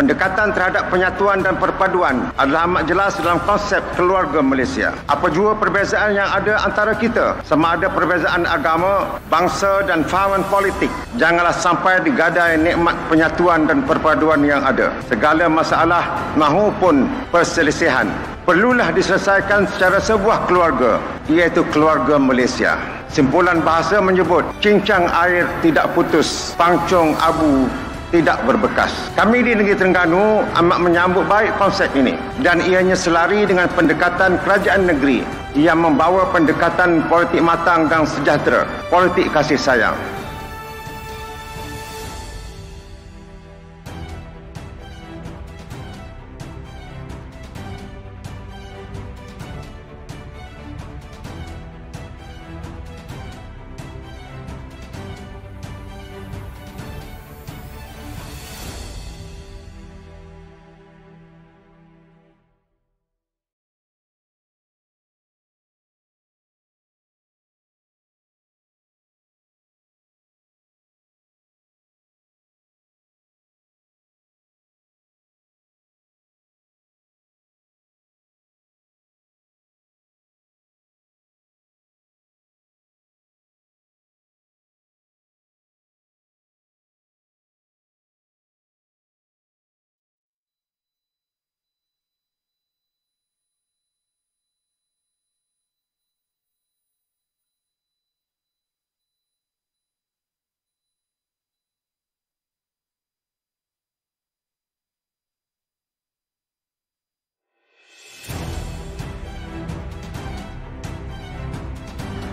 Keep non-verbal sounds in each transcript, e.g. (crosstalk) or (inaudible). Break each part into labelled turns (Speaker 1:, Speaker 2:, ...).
Speaker 1: pendekatan terhadap penyatuan dan perpaduan adalah amat jelas dalam konsep keluarga Malaysia. Apa jua perbezaan yang ada antara kita, sama ada perbezaan agama, bangsa dan fahaman politik, janganlah sampai digadai nikmat penyatuan dan perpaduan yang ada. Segala masalah mahupun perselisihan perlulah diselesaikan secara sebuah keluarga iaitu keluarga Malaysia. Simpulan bahasa menyebut cincang air tidak putus, pangcong abu tidak berbekas. Kami di Negeri Terengganu amat menyambut baik konsep ini dan ianya selari dengan pendekatan kerajaan negeri yang membawa pendekatan politik matang dan sejahtera, politik kasih sayang.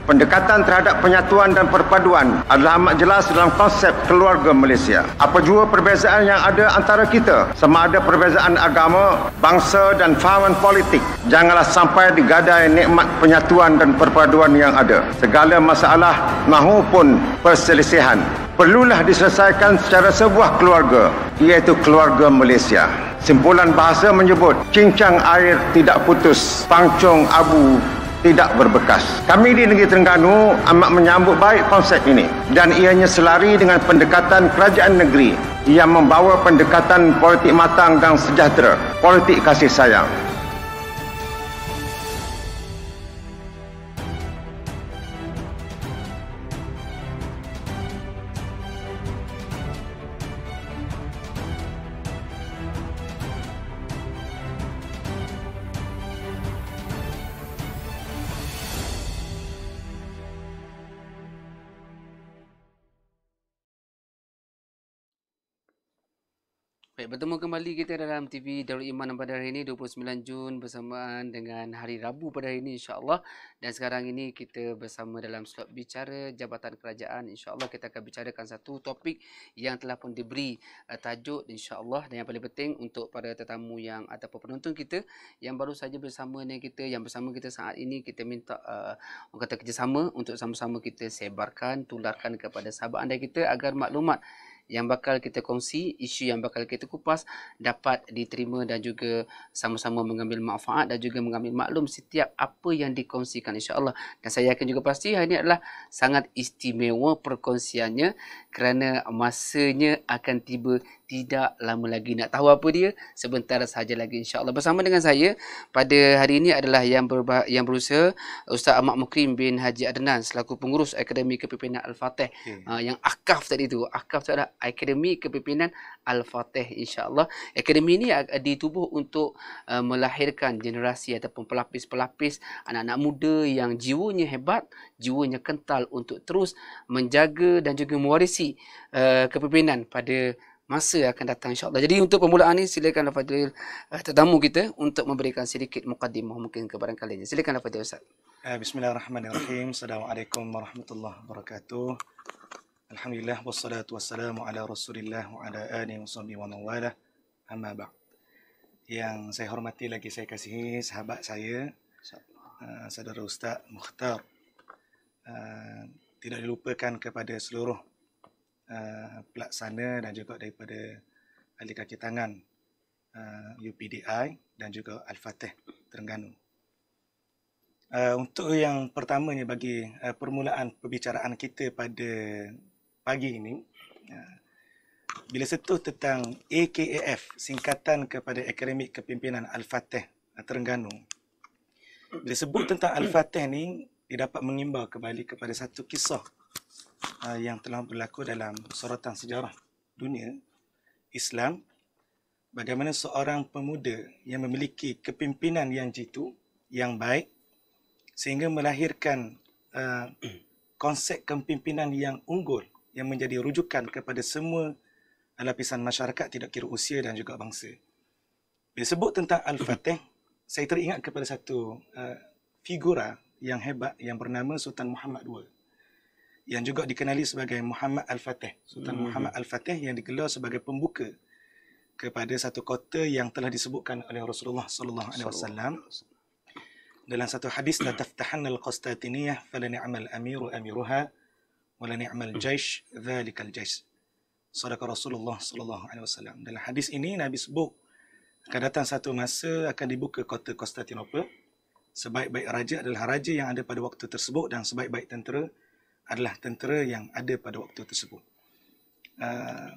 Speaker 1: Pendekatan terhadap penyatuan dan perpaduan adalah amat jelas dalam konsep keluarga Malaysia. Apa jua perbezaan yang ada antara kita, sama ada perbezaan agama, bangsa dan fahaman politik, janganlah sampai digadai nikmat penyatuan dan perpaduan yang ada. Segala masalah maupun perselisihan perlulah diselesaikan secara sebuah keluarga, iaitu keluarga Malaysia. Simpulan bahasa menyebut, cincang air tidak putus, pangcong abu tidak berbekas. Kami di Negeri Terengganu amat menyambut baik konsep ini dan ianya selari dengan pendekatan kerajaan negeri yang membawa pendekatan politik matang dan sejahtera, politik kasih sayang.
Speaker 2: Baik, bertemu kembali kita dalam TV Darul Iman pada hari ini 29 Jun bersamaan dengan hari Rabu pada hari ini insyaAllah. Dan sekarang ini kita bersama dalam slot bicara Jabatan Kerajaan. InsyaAllah kita akan bicarakan satu topik yang telah pun diberi uh, tajuk insyaAllah. Dan yang paling penting untuk para tetamu yang ataupun penonton kita yang baru saja bersama dengan kita, yang bersama kita saat ini, kita minta uh, orang kata kerjasama untuk sama-sama kita sebarkan, tularkan kepada sahabat anda kita agar maklumat yang bakal kita kongsi, isu yang bakal kita kupas dapat diterima dan juga sama-sama mengambil manfaat dan juga mengambil maklum setiap apa yang dikongsikan insya-Allah. Dan saya yakin juga pasti hari ini adalah sangat istimewa perkongsiannya kerana masanya akan tiba tidak lama lagi. Nak tahu apa dia? Sebentar sahaja lagi insya-Allah. Bersama dengan saya pada hari ini adalah yang berba- yang berusaha Ustaz Ahmad Mukrim bin Haji Adnan selaku pengurus Akademi Kepimpinan Al-Fatih. Hmm. Uh, yang akaf tadi tu. Akaf tu adalah Akademi Kepimpinan Al-Fatih insyaAllah. Akademi ini ditubuh untuk uh, melahirkan generasi ataupun pelapis-pelapis anak-anak muda yang jiwanya hebat, jiwanya kental untuk terus menjaga dan juga mewarisi uh, kepimpinan pada masa akan datang insyaAllah. Jadi untuk permulaan ini silakan Al-Fadil uh, tetamu kita untuk memberikan sedikit mukaddimah mungkin kepada kalian. Silakan Al-Fadil Ustaz.
Speaker 3: Eh, bismillahirrahmanirrahim. Assalamualaikum warahmatullahi wabarakatuh. Alhamdulillah wassalatu wassalamu ala Rasulillah wa ala ali wasohbi wa mawalah. Amma ba'd. Yang saya hormati lagi saya kasihi sahabat saya eh, saudara Ustaz Mukhtar. Eh, tidak dilupakan kepada seluruh eh, pelaksana dan juga daripada ahli kaki tangan UPDI dan juga Al-Fatih Terengganu. Uh, untuk yang pertamanya bagi uh, permulaan perbicaraan kita pada pagi ini ya, bila setuh tentang AKAF singkatan kepada Akademik Kepimpinan Al-Fatih eh, Terengganu bila sebut tentang Al-Fatih ni dia dapat mengimbau kembali kepada satu kisah eh, yang telah berlaku dalam sorotan sejarah dunia Islam bagaimana seorang pemuda yang memiliki kepimpinan yang jitu yang baik sehingga melahirkan uh, konsep kepimpinan yang unggul yang menjadi rujukan kepada semua lapisan masyarakat tidak kira usia dan juga bangsa. Bila sebut tentang Al-Fatih, (clears throat) saya teringat kepada satu uh, figura yang hebat yang bernama Sultan Muhammad II yang juga dikenali sebagai Muhammad Al-Fatih. Sultan hmm. Muhammad Al-Fatih yang digelar sebagai pembuka kepada satu kota yang telah disebutkan oleh Rasulullah sallallahu alaihi wasallam dalam satu hadis la taftahanna al-qastatiniyah falani'mal amiru amiruha ولنعم الجيش ذلك الجيش صدق رسول الله صلى الله عليه وسلم dalam hadis ini Nabi sebut akan datang satu masa akan dibuka kota Konstantinopel sebaik-baik raja adalah raja yang ada pada waktu tersebut dan sebaik-baik tentera adalah tentera yang ada pada waktu tersebut uh,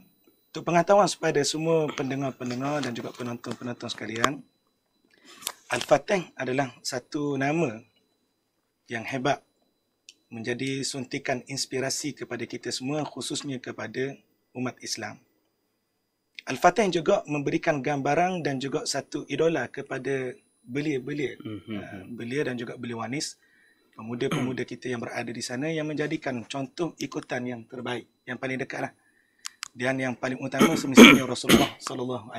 Speaker 3: untuk pengetahuan supaya semua pendengar-pendengar dan juga penonton-penonton sekalian Al-Fatih adalah satu nama yang hebat menjadi suntikan inspirasi kepada kita semua khususnya kepada umat Islam. Al-Fatih juga memberikan gambaran dan juga satu idola kepada belia-belia. Mm-hmm. Belia dan juga beliwanis. Pemuda-pemuda kita yang berada di sana yang menjadikan contoh ikutan yang terbaik. Yang paling dekatlah. Dan yang paling utama semestinya Rasulullah SAW.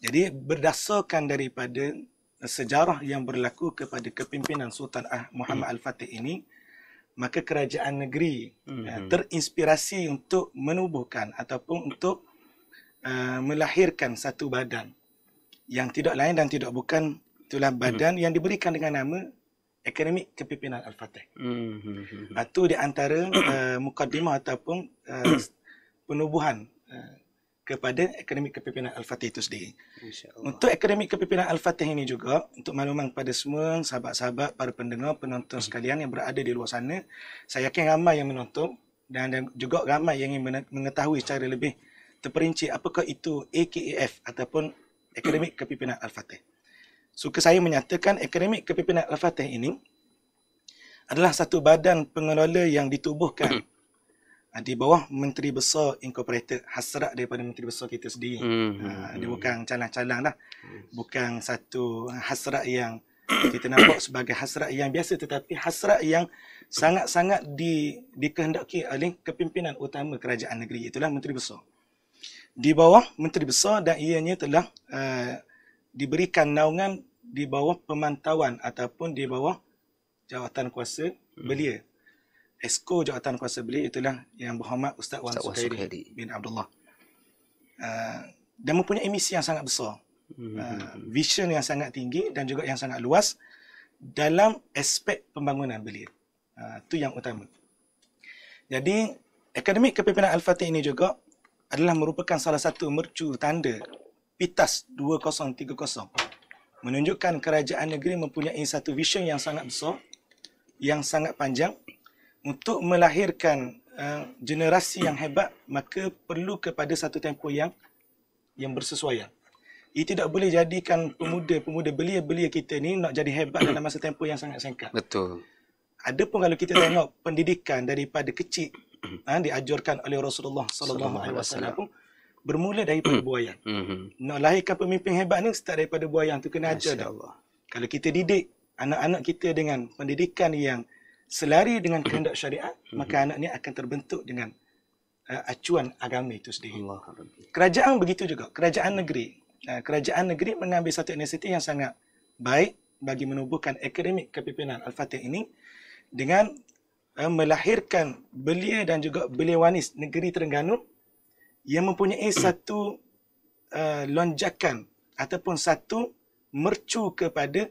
Speaker 3: Jadi berdasarkan daripada sejarah yang berlaku kepada kepimpinan Sultan ah Muhammad hmm. Al-Fatih ini maka kerajaan negeri ya, hmm uh, terinspirasi untuk menubuhkan ataupun untuk uh, melahirkan satu badan yang tidak lain dan tidak bukan itulah hmm. badan hmm yang diberikan dengan nama Akademi Kepimpinan Al-Fatih. Mm-hmm. Uh, itu di antara uh, mukadimah ataupun uh, (coughs) penubuhan uh, kepada Akademik Kepimpinan Al-Fatih itu sendiri. Untuk Akademik Kepimpinan Al-Fatih ini juga, untuk makluman kepada semua sahabat-sahabat, para pendengar, penonton hmm. sekalian yang berada di luar sana, saya yakin ramai yang menonton dan juga ramai yang ingin mengetahui secara lebih terperinci apakah itu AKAF ataupun Akademik (clears throat) Kepimpinan Al-Fatih. Suka saya menyatakan Akademik Kepimpinan Al-Fatih ini adalah satu badan pengelola yang ditubuhkan (clears throat) Ah, di bawah menteri besar incorporated hasrat daripada menteri besar kita sendiri. Hmm. Ha, dia hmm. bukan calang-calang lah. Yes. Bukan satu hasrat yang kita nampak sebagai hasrat yang biasa tetapi hasrat yang sangat-sangat di, dikehendaki oleh kepimpinan utama kerajaan negeri itulah menteri besar. Di bawah menteri besar dan ianya telah uh, diberikan naungan di bawah pemantauan ataupun di bawah jawatan kuasa hmm. belia. Hmm. Esko Jawatan Kuasa Beli itulah yang berhormat Ustaz Wan Sukairi bin Abdullah. Uh, dan mempunyai misi yang sangat besar. Uh, vision yang sangat tinggi dan juga yang sangat luas dalam aspek pembangunan beliau. Itu ah, yang utama. Jadi, Akademik Kepimpinan Al-Fatih ini juga adalah merupakan salah satu mercu tanda PITAS 2030 menunjukkan kerajaan negeri mempunyai satu vision yang sangat besar yang sangat panjang untuk melahirkan uh, generasi yang hebat maka perlu kepada satu tempoh yang yang bersesuaian. Ia tidak boleh jadikan pemuda-pemuda belia-belia kita ni nak jadi hebat dalam masa tempoh yang sangat singkat. Betul. Adapun kalau kita tengok pendidikan daripada kecil ha, hmm. eh, diajurkan oleh Rasulullah sallallahu alaihi wasallam bermula daripada hmm. buayan. Hmm. nak lahirkan pemimpin hebat ni start daripada buayan tu kena ajar dah. Kalau kita didik anak-anak kita dengan pendidikan yang selari dengan kehendak (coughs) syariat mhm. maka anak ni akan terbentuk dengan uh, acuan agama itu sendiri Allah. kerajaan begitu juga kerajaan negeri uh, kerajaan negeri mengambil satu inisiatif yang sangat baik bagi menubuhkan akademik kepimpinan al-fatih ini dengan uh, melahirkan belia dan juga belia wanis negeri terengganu yang mempunyai (coughs) satu uh, lonjakan ataupun satu mercu kepada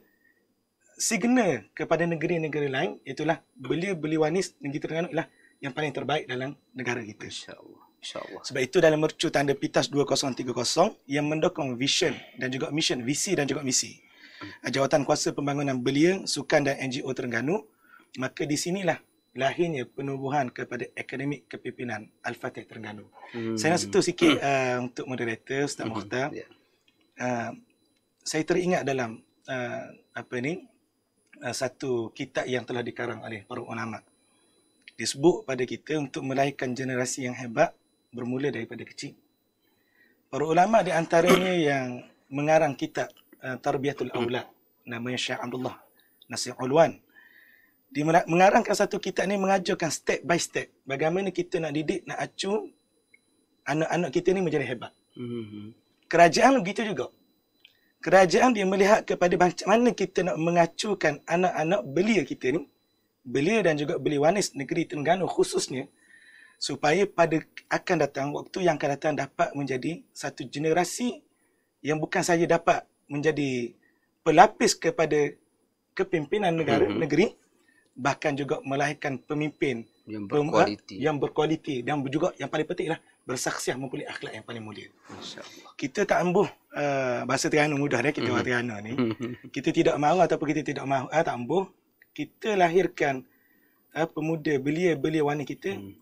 Speaker 3: signal kepada negeri-negeri lain itulah beli beli wanis negeri Terengganu ialah yang paling terbaik dalam negara kita. Insya-Allah. Insya-Allah. Sebab itu dalam mercu tanda pitas 2030 yang mendukung vision dan juga mission, visi dan juga misi. Hmm. Jawatan Kuasa Pembangunan Belia, Sukan dan NGO Terengganu, maka di sinilah lahirnya penubuhan kepada akademik kepimpinan Al-Fatih Terengganu. Hmm. Saya nak setuju sikit (clears throat) uh, untuk moderator Ustaz hmm. Mukhtar. Hmm. Ya. Yeah. Uh, saya teringat dalam uh, apa ni Uh, satu kitab yang telah dikarang oleh para ulama. disebut pada kita untuk melahirkan generasi yang hebat bermula daripada kecil. Para ulama di antaranya (coughs) yang mengarang kitab uh, Tarbiyatul Aulad namanya Syekh Abdullah Nasir Ulwan. Dia mengarangkan satu kitab ni mengajarkan step by step bagaimana kita nak didik, nak acu anak-anak kita ni menjadi hebat. Hmm, hmm, hmm. Kerajaan begitu juga kerajaan dia melihat kepada macam mana kita nak mengacukan anak-anak belia kita ni, belia dan juga beli wanis negeri Terengganu khususnya, supaya pada akan datang waktu yang akan datang dapat menjadi satu generasi yang bukan saja dapat menjadi pelapis kepada kepimpinan negara, mm-hmm. negeri, bahkan juga melahirkan pemimpin Ha, yang berkualiti. Yang berkualiti dan juga yang paling penting lah bersaksiah mempunyai akhlak yang paling mulia. Kita tak ambuh uh, bahasa Terengganu mudah dah kita orang mhm. Terengganu ni. Mhm. kita tidak mahu ataupun kita tidak mahu uh, tak ambuh kita lahirkan uh, pemuda belia-belia wanita kita mhm.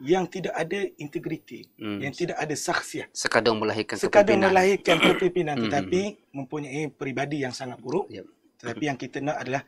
Speaker 3: yang tidak ada integriti, yang tidak ada saksiah.
Speaker 2: Sekadar melahirkan Sekadang kepimpinan. melahirkan kepimpinan
Speaker 3: tetapi mempunyai peribadi yang sangat buruk. Yep. tetapi yang kita nak adalah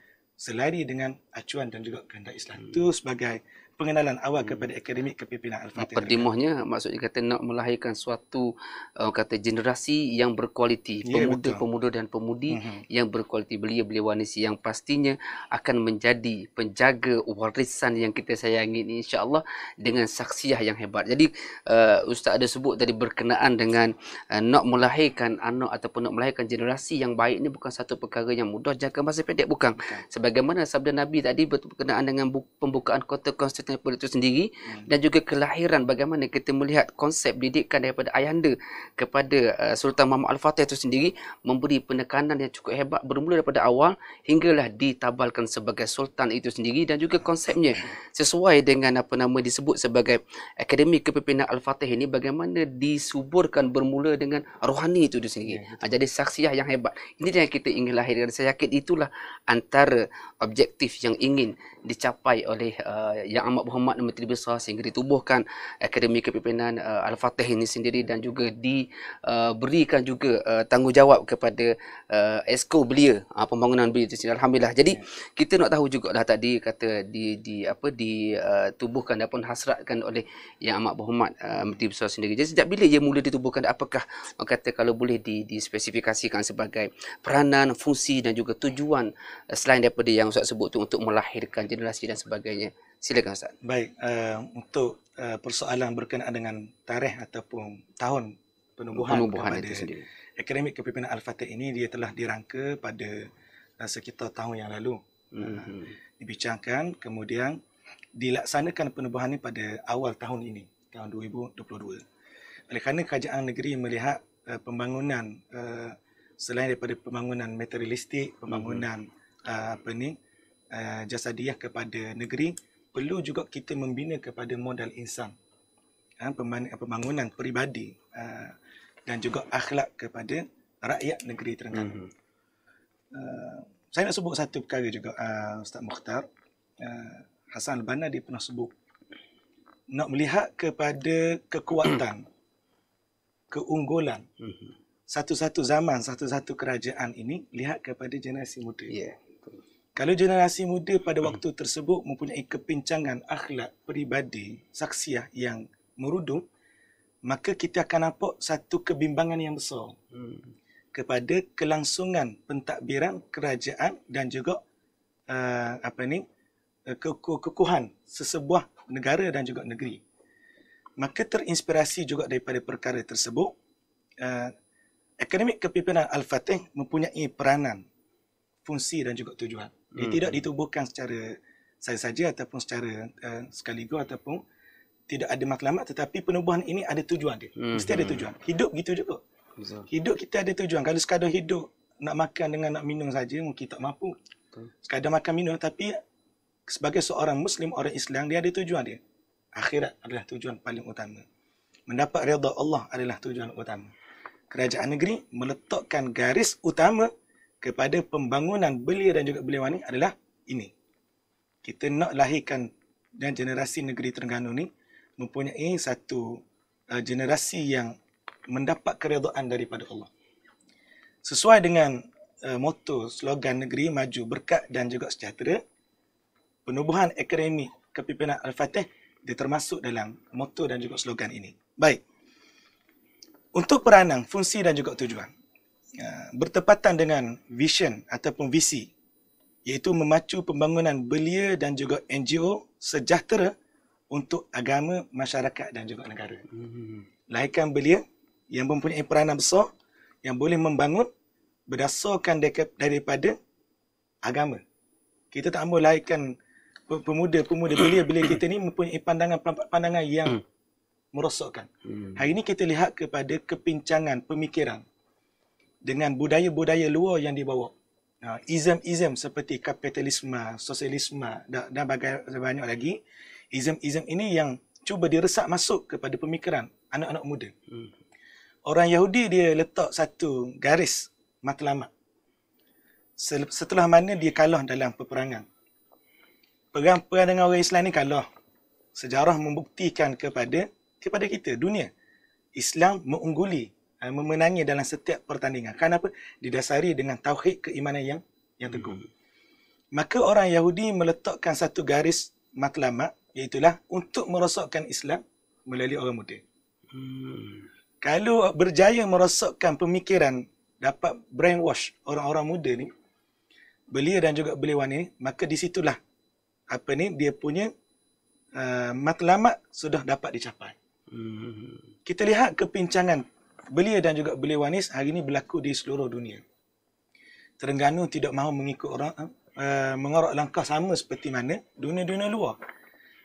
Speaker 3: selari dengan acuan dan juga kehendak Islam. Hmm. Itu sebagai pengenalan awal hmm. kepada akademik kepimpinan
Speaker 2: Al-Fatihah. Mukadimahnya maksudnya kata nak melahirkan suatu uh, kata generasi yang berkualiti, pemuda-pemuda ya, dan pemudi mm-hmm. yang berkualiti belia-belia wanita yang pastinya akan menjadi penjaga warisan yang kita sayangi ini insya-Allah dengan saksiah yang hebat. Jadi uh, ustaz ada sebut tadi berkenaan dengan uh, nak melahirkan anak ataupun nak melahirkan generasi yang baik ini bukan satu perkara yang mudah jangka masa pendek bukan. Sebagaimana sabda Nabi tadi berkenaan dengan pembukaan kota konstitusi kesihatan daripada itu sendiri hmm. dan juga kelahiran bagaimana kita melihat konsep didikan daripada ayahanda kepada uh, Sultan Muhammad Al-Fatih itu sendiri memberi penekanan yang cukup hebat bermula daripada awal hinggalah ditabalkan sebagai sultan itu sendiri dan juga konsepnya sesuai dengan apa nama disebut sebagai Akademi Kepimpinan Al-Fatih ini bagaimana disuburkan bermula dengan rohani itu di sini Hmm. Jadi saksiah yang hebat. Ini yang kita ingin lahirkan. Saya yakin itulah antara objektif yang ingin dicapai oleh uh, yang Ahmad Muhammad Menteri Besar sehingga ditubuhkan Akademi Kepimpinan uh, eh, Al-Fatih ini sendiri dan juga diberikan eh, uh, juga uh, tanggungjawab kepada uh, esko belia uh, pembangunan belia itu sendiri. Alhamdulillah. Jadi kita nak tahu juga lah tadi kata di di apa ditubuhkan ataupun hasratkan oleh Yang Ahmad Muhammad uh, Menteri Besar sendiri. Jadi sejak bila ia mula ditubuhkan apakah uh, kata kalau boleh di spesifikasikan sebagai peranan, fungsi dan juga tujuan selain daripada yang Ustaz sebut tu untuk melahirkan generasi dan sebagainya.
Speaker 3: Silakan Ustaz. Baik, uh, untuk uh, persoalan berkenaan dengan tarikh ataupun tahun penubuhan, penubuhan kepada itu sendiri. Akademik Kepimpinan Al-Fatih ini dia telah dirangka pada uh, sekitar tahun yang lalu. Mm-hmm. Uh, dibincangkan kemudian dilaksanakan penubuhan ini pada awal tahun ini, tahun 2022. Oleh kerana kerajaan negeri melihat uh, pembangunan uh, selain daripada pembangunan materialistik, pembangunan mm-hmm. uh, apa ni uh, jasadiah kepada negeri perlu juga kita membina kepada modal insan ha, pembangunan peribadi ha, dan juga akhlak kepada rakyat negeri Terengganu. Mm-hmm. saya nak sebut satu perkara juga Ustaz Mukhtar. Ha, Hasan banna dia pernah sebut nak melihat kepada kekuatan, (clears throat) keunggulan mhm. satu-satu zaman, satu-satu kerajaan ini lihat kepada generasi muda. Yeah. Kalau generasi muda pada hmm. waktu tersebut mempunyai kepincangan akhlak peribadi saksiah yang merudum, maka kita akan nampak satu kebimbangan yang besar hmm. kepada kelangsungan pentadbiran kerajaan dan juga uh, apa ni uh, kekukuhan sesebuah negara dan juga negeri. Maka terinspirasi juga daripada perkara tersebut, uh, akademik kepimpinan Al-Fatih mempunyai peranan fungsi dan juga tujuan. Dia hmm. tidak ditubuhkan secara saja ataupun secara uh, sekaligus ataupun tidak ada maklumat tetapi penubuhan ini ada tujuan dia. Hmm. Mesti ada tujuan. Hmm. Hidup gitu juga. Hidup kita ada tujuan. Kalau sekadar hidup nak makan dengan nak minum saja mungkin tak mampu. Sekadar makan minum tapi sebagai seorang muslim orang Islam dia ada tujuan dia. Akhirat adalah tujuan paling utama. Mendapat redha Allah adalah tujuan utama. Kerajaan negeri meletakkan garis utama kepada pembangunan belia dan juga belia wanita adalah ini. Kita nak lahirkan dan generasi negeri Terengganu ni mempunyai satu uh, generasi yang mendapat keredoan daripada Allah. Sesuai dengan uh, moto slogan negeri maju berkat dan juga sejahtera, penubuhan akademi kepimpinan Al-Fatih dia termasuk dalam moto dan juga slogan ini. Baik. Untuk peranan, fungsi dan juga tujuan. Ya, bertepatan dengan vision ataupun visi iaitu memacu pembangunan belia dan juga NGO sejahtera untuk agama, masyarakat dan juga negara. Hmm. Laikan belia yang mempunyai peranan besar yang boleh membangun berdasarkan daripada agama. Kita tak mahu laikan pemuda-pemuda belia-belia (coughs) kita ni mempunyai pandangan-pandangan yang hmm. merosokkan. Hmm. Hari ini kita lihat kepada kepincangan pemikiran dengan budaya-budaya luar yang dibawa. Ism-ism ha, seperti kapitalisme, sosialisme dan banyak lagi. Ism-ism ini yang cuba diresak masuk kepada pemikiran anak-anak muda. Hmm. Orang Yahudi dia letak satu garis matlamat. Setelah mana dia kalah dalam peperangan. Perang-perang dengan orang Islam ni kalah. Sejarah membuktikan kepada kepada kita, dunia. Islam mengungguli Ah, memenangi dalam setiap pertandingan. Kenapa? Didasari dengan tauhid keimanan yang yang teguh. Hmm. Maka orang Yahudi meletakkan satu garis matlamat iaitu untuk merosakkan Islam melalui orang muda. Hmm. Kalau berjaya merosakkan pemikiran dapat brainwash orang-orang muda ni belia dan juga beliwan ni maka di situlah apa ni dia punya uh, matlamat sudah dapat dicapai. Hmm. Kita lihat kepincangan belia dan juga belia wanis hari ini berlaku di seluruh dunia. Terengganu tidak mahu mengikut orang uh, eh, eh, mengorak langkah sama seperti mana dunia-dunia luar.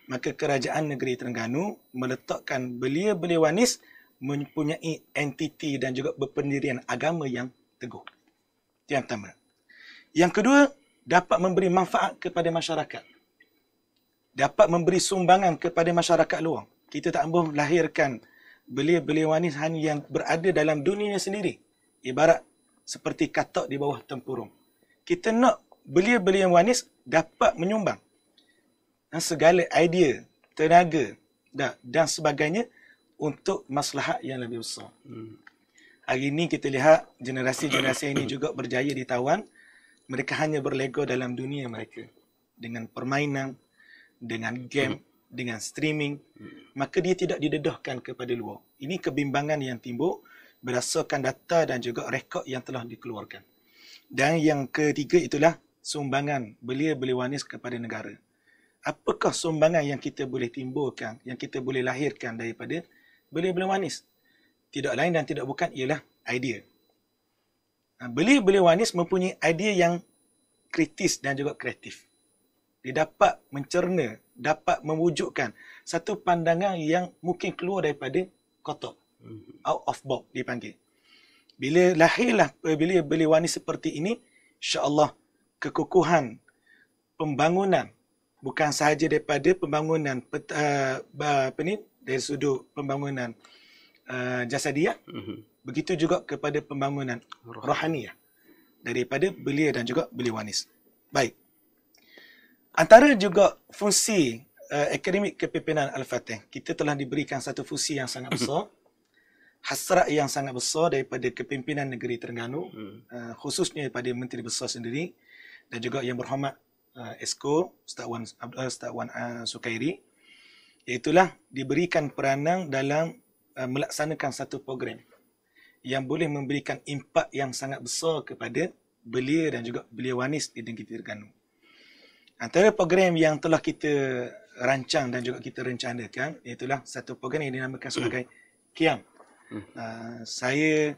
Speaker 3: Maka kerajaan negeri Terengganu meletakkan belia-belia wanis mempunyai entiti dan juga berpendirian agama yang teguh. Itu yang pertama. Yang kedua, dapat memberi manfaat kepada masyarakat. Dapat memberi sumbangan kepada masyarakat luar. Kita tak boleh lahirkan masyarakat belia-belia wanis hanya yang berada dalam dunianya sendiri. Ibarat seperti katak di bawah tempurung. Kita nak belia-belia wanis dapat menyumbang. Dan segala idea, tenaga dan, dan sebagainya untuk masalah yang lebih besar. Hmm. Hari ini kita lihat generasi-generasi ini juga berjaya ditawan. Mereka hanya berlego dalam dunia mereka. Dengan permainan, dengan game, dengan streaming maka dia tidak didedahkan kepada luar ini kebimbangan yang timbul berdasarkan data dan juga rekod yang telah dikeluarkan dan yang ketiga itulah sumbangan belia beli wanis kepada negara apakah sumbangan yang kita boleh timbulkan yang kita boleh lahirkan daripada belia beli wanis tidak lain dan tidak bukan ialah idea ha, Belia beli wanis mempunyai idea yang kritis dan juga kreatif dia dapat mencerna dapat mewujudkan satu pandangan yang mungkin keluar daripada kotak mhm. out of box dipanggil bila lahirlah eh, bila beli wani seperti ini insyaallah kekukuhan pembangunan bukan sahaja daripada pembangunan pet, uh, apa ni dari sudut pembangunan uh, eh, jasadiah mm-hmm. begitu juga kepada pembangunan rohaniah daripada belia dan juga beli wanis baik Antara juga fungsi uh, akademik kepimpinan Al-Fatih, kita telah diberikan satu fungsi yang sangat besar. (coughs) Hasrat yang sangat besar daripada kepimpinan negeri Terengganu, uh, khususnya daripada Menteri Besar sendiri dan juga yang berhormat uh, Esko, Ustaz Wan, uh, Ustaz Wan uh, Sukairi, iaitulah diberikan peranan dalam uh, melaksanakan satu program yang boleh memberikan impak yang sangat besar kepada belia dan juga belia wanis di negeri Terengganu. Antara program yang telah kita rancang dan juga kita rencanakan Iaitulah satu program yang dinamakan sebagai KIAM uh, Saya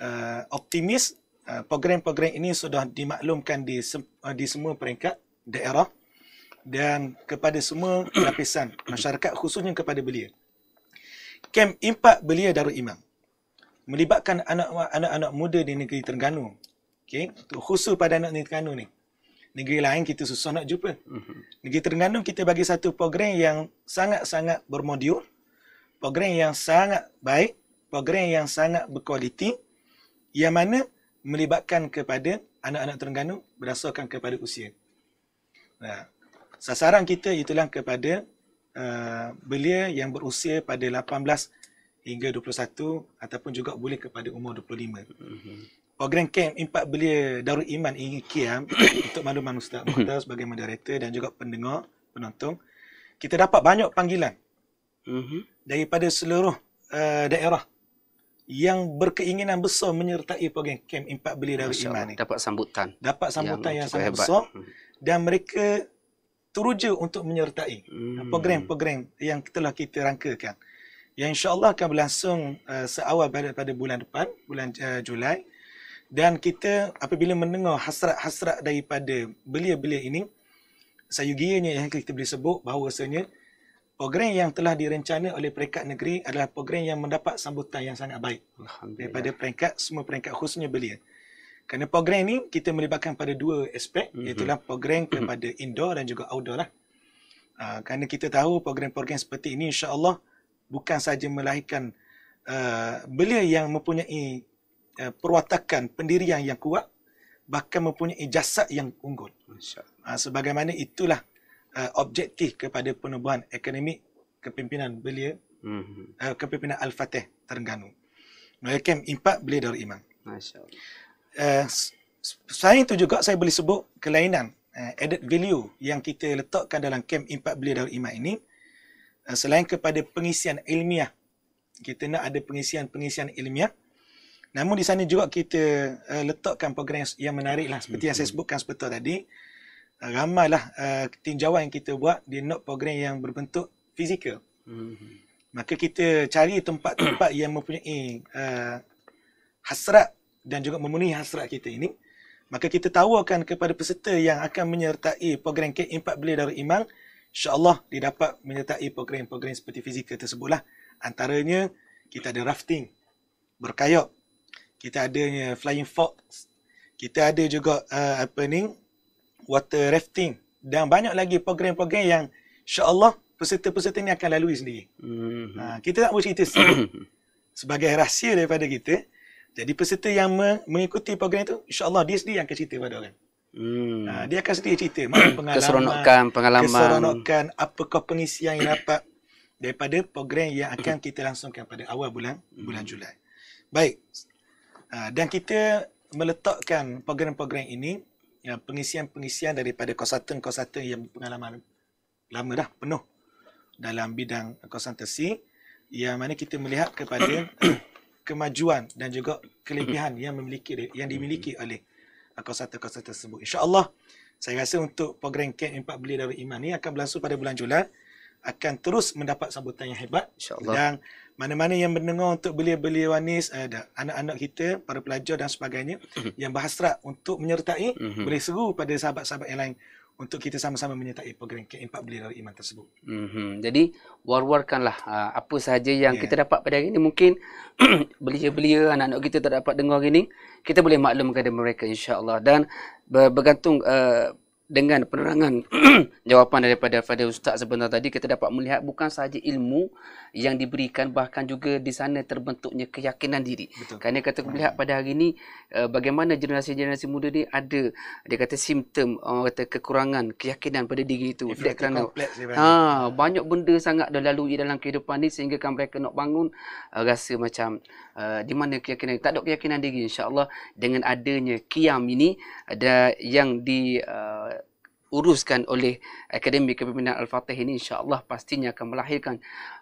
Speaker 3: uh, optimis uh, program-program ini sudah dimaklumkan di, se- uh, di semua peringkat daerah Dan kepada semua (coughs) lapisan masyarakat khususnya kepada belia Kem Impak Belia Darul Imam Melibatkan anak-anak muda di negeri Terengganu okay? Khusus pada anak negeri Terengganu ni negeri lain kita susah nak jumpa. mm Negeri Terengganu kita bagi satu program yang sangat-sangat bermodul, program yang sangat baik, program yang sangat berkualiti yang mana melibatkan kepada anak-anak Terengganu berdasarkan kepada usia. Nah, sasaran kita itulah kepada uh, belia yang berusia pada 18 hingga 21 ataupun juga boleh kepada umur 25. Mm-hmm. Grand Camp impak belia Darul Iman ini Kiam (coughs) untuk makluman Ustaz Mokhtar hmm. sebagai moderator dan juga pendengar, penonton. Kita dapat banyak panggilan mm-hmm. daripada seluruh uh, daerah yang berkeinginan besar menyertai program Camp Impak Belia Darul Iman ini
Speaker 2: Dapat sambutan.
Speaker 3: Dapat sambutan yang, yang sangat hebat. besar mm-hmm. dan mereka teruja untuk menyertai mm. program-program hmm. yang telah kita rangkakan. Yang insyaallah akan berlangsung uh, seawal pada, pada bulan depan, bulan uh, Julai. Dan kita apabila mendengar hasrat-hasrat daripada belia-belia ini, sayugianya yang kita boleh sebut bahawasanya program yang telah direncana oleh peringkat negeri adalah program yang mendapat sambutan yang sangat baik daripada peringkat semua peringkat khususnya belia. Kerana program ini kita melibatkan pada dua aspek mhm. iaitu mm-hmm. program kepada indoor dan juga outdoor lah. Uh, kerana kita tahu program-program seperti ini insyaallah bukan saja melahirkan uh, belia yang mempunyai uh, perwatakan pendirian yang kuat bahkan mempunyai jasad yang unggul. Uh, ah, sebagaimana itulah uh, objektif kepada penubuhan akademik kepimpinan belia mm-hmm. uh, kepimpinan Al-Fatih Terengganu. Mereka impak belia dari imam. Uh, selain itu juga saya boleh sebut kelainan uh, added value yang kita letakkan dalam kem impak belia dari imam ini uh, selain kepada pengisian ilmiah kita nak ada pengisian-pengisian ilmiah Namun di sana juga kita uh, letakkan program yang menarik lah seperti yang saya hmm. sebutkan sebetul tadi. Uh, ramailah uh, tinjauan yang kita buat di not program yang berbentuk fizikal. Hmm. Maka kita cari tempat-tempat yang mempunyai uh, hasrat dan juga memenuhi hasrat kita ini. Maka kita tawarkan kepada peserta yang akan menyertai program Kek Impak Beli Darul Iman. InsyaAllah dia dapat menyertai program-program seperti fizikal tersebutlah. Antaranya kita ada rafting, berkayak, kita ada flying fox kita ada juga uh, apa ni water rafting dan banyak lagi program-program yang insya-Allah peserta-peserta ni akan lalui sendiri. Mm-hmm. Ha, kita tak boleh cerita (coughs) sebagai rahsia daripada kita. Jadi peserta yang mengikuti program itu insya-Allah dia sendiri yang akan cerita pada orang. Mm. Ha, dia akan sendiri cerita macam (coughs) pengalaman keseronokan pengalaman keseronokan apakah pengisian yang dapat daripada program yang akan (coughs) kita langsungkan pada awal bulan bulan mm. Julai. Baik, Ah, dan kita meletakkan program-program ini ya, pengisian-pengisian daripada konsultan-konsultan yang pengalaman lama dah penuh dalam bidang konsultasi yang mana kita melihat kepada (coughs) kemajuan dan juga kelebihan yang memiliki yang dimiliki oleh ah, konsultan-konsultan tersebut. InsyaAllah saya rasa untuk program Camp Impak Beli Darul Iman ini akan berlangsung pada bulan Julai akan terus mendapat sambutan yang hebat InsyaAllah. dan mana-mana yang mendengar untuk belia-belia wanis eh, ada anak-anak kita para pelajar dan sebagainya mm-hmm. yang berhasrat untuk menyertai mm-hmm. boleh seru pada sahabat-sahabat yang lain untuk kita sama-sama menyertai program ke empat belia dari iman tersebut.
Speaker 2: Mm-hmm. Jadi war-warkanlah uh, apa sahaja yang yeah. kita dapat pada hari ini mungkin (clears throat) belia-belia anak-anak kita tak dapat dengar hari ini kita boleh maklumkan kepada mereka insya-Allah dan bergantung uh, dengan penerangan (clears throat) jawapan daripada Fadil Ustaz sebentar tadi kita dapat melihat bukan sahaja ilmu yang diberikan bahkan juga di sana terbentuknya keyakinan diri. Betul. Kerana kata kita melihat hmm. pada hari ini eh, bagaimana generasi-generasi muda ni ada dia kata simptom orang kata kekurangan keyakinan pada diri itu. Dia kerana ha banyak benda sangat dah lalu dalam kehidupan ini sehingga kan mereka nak bangun eh, rasa macam uh, di mana keyakinan tak ada keyakinan diri insya-Allah dengan adanya kiam ini ada yang di uh, diuruskan oleh Akademi Kepimpinan Al-Fatih ini insya-Allah pastinya akan melahirkan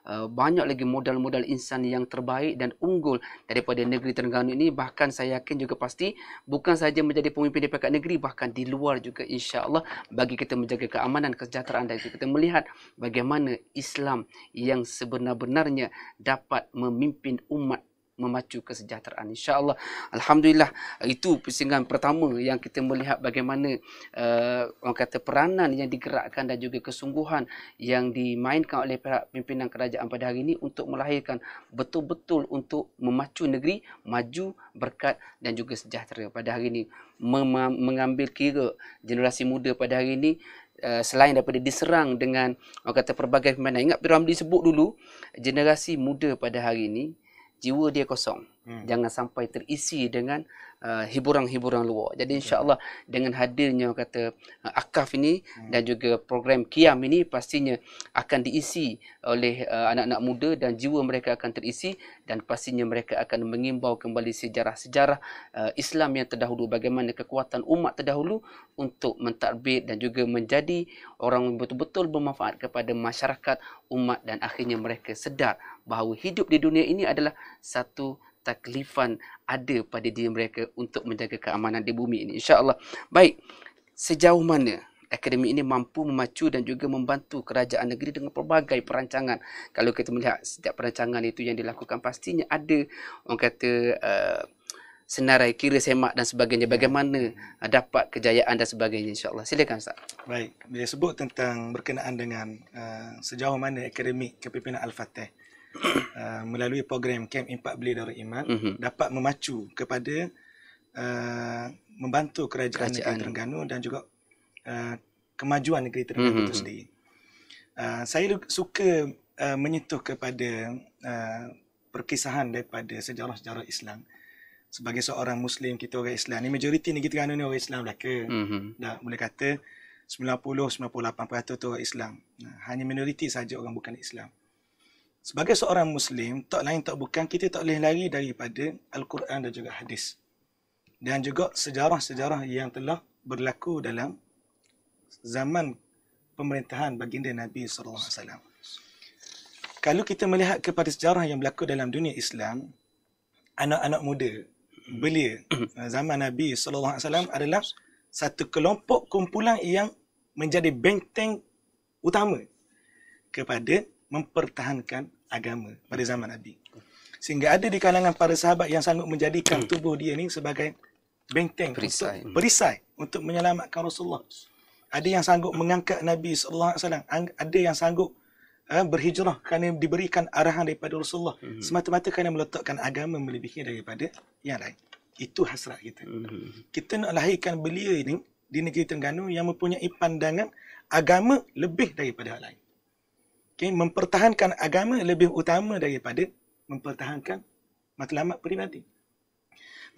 Speaker 2: uh, banyak lagi modal-modal insan yang terbaik dan unggul daripada negeri Terengganu ini bahkan saya yakin juga pasti bukan sahaja menjadi pemimpin di pekat negeri bahkan di luar juga insya-Allah bagi kita menjaga keamanan kesejahteraan dan kita melihat bagaimana Islam yang sebenar-benarnya dapat memimpin umat memacu kesejahteraan Insya Allah. alhamdulillah itu pusingan pertama yang kita melihat bagaimana uh, orang kata peranan yang digerakkan dan juga kesungguhan yang dimainkan oleh pihak pimpinan kerajaan pada hari ini untuk melahirkan betul-betul untuk memacu negeri maju berkat dan juga sejahtera pada hari ini mem- mengambil kira generasi muda pada hari ini Uh, selain daripada diserang dengan orang kata pelbagai pemain ingat Piramli sebut dulu generasi muda pada hari ini jiwa dia kosong. Hmm. Jangan sampai terisi dengan uh, hiburan-hiburan luar. Jadi insya-Allah dengan hadirnya kata uh, akaf ini hmm. dan juga program Kiam ini pastinya akan diisi oleh uh, anak-anak muda dan jiwa mereka akan terisi dan pastinya mereka akan mengimbau kembali sejarah-sejarah uh, Islam yang terdahulu bagaimana kekuatan umat terdahulu untuk mentadbir dan juga menjadi orang betul-betul bermanfaat kepada masyarakat umat dan akhirnya mereka sedar bahawa hidup di dunia ini adalah satu taklifan ada pada diri mereka untuk menjaga keamanan di bumi ini. InsyaAllah. Baik, sejauh mana akademi ini mampu memacu dan juga membantu kerajaan negeri dengan pelbagai perancangan. Kalau kita melihat setiap perancangan itu yang dilakukan, pastinya ada orang kata... Uh, senarai kira semak dan sebagainya ya. bagaimana eh, dapat kejayaan dan sebagainya insyaallah silakan ustaz
Speaker 3: baik dia sebut tentang berkenaan dengan uh, sejauh mana akademik kepimpinan al-fatih (clears throat) uh, melalui program Camp Impak Beli Darul Iman mm-hmm. dapat memacu kepada uh, membantu kerajaan, kerajaan negeri Terengganu dan juga uh, kemajuan negeri Terengganu mm-hmm. itu mhm. sendiri. Uh, saya suka uh, menyentuh kepada uh, perkisahan daripada sejarah-sejarah Islam. Sebagai seorang Muslim, kita orang Islam Ini majoriti negeri Terengganu ni orang Islam belaka. Mm-hmm. Dah, boleh kata 90-98% tu orang Islam. hanya minoriti saja orang bukan Islam. Sebagai seorang Muslim, tak lain tak bukan kita tak boleh lari daripada Al-Quran dan juga hadis. Dan juga sejarah-sejarah yang telah berlaku dalam zaman pemerintahan baginda Nabi SAW. Kalau kita melihat kepada sejarah yang berlaku dalam dunia Islam, anak-anak muda, belia (coughs) eh, zaman Nabi SAW adalah satu kelompok kumpulan yang menjadi benteng utama kepada mempertahankan agama pada zaman Nabi. Sehingga ada di kalangan para sahabat yang sanggup menjadikan hmm. tubuh dia ni sebagai benteng perisai untuk, hmm. perisai untuk menyelamatkan Rasulullah. Ada yang sanggup mengangkat Nabi sallallahu alaihi ada yang sanggup uh, berhijrah kerana diberikan arahan daripada Rasulullah hmm. semata-mata kerana meletakkan agama melebihi daripada yang lain. Itu hasrat kita. Kita nak lahirkan belia ini di negeri Terengganu yang mempunyai pandangan agama lebih daripada hal lain okay, mempertahankan agama lebih utama daripada mempertahankan matlamat peribadi.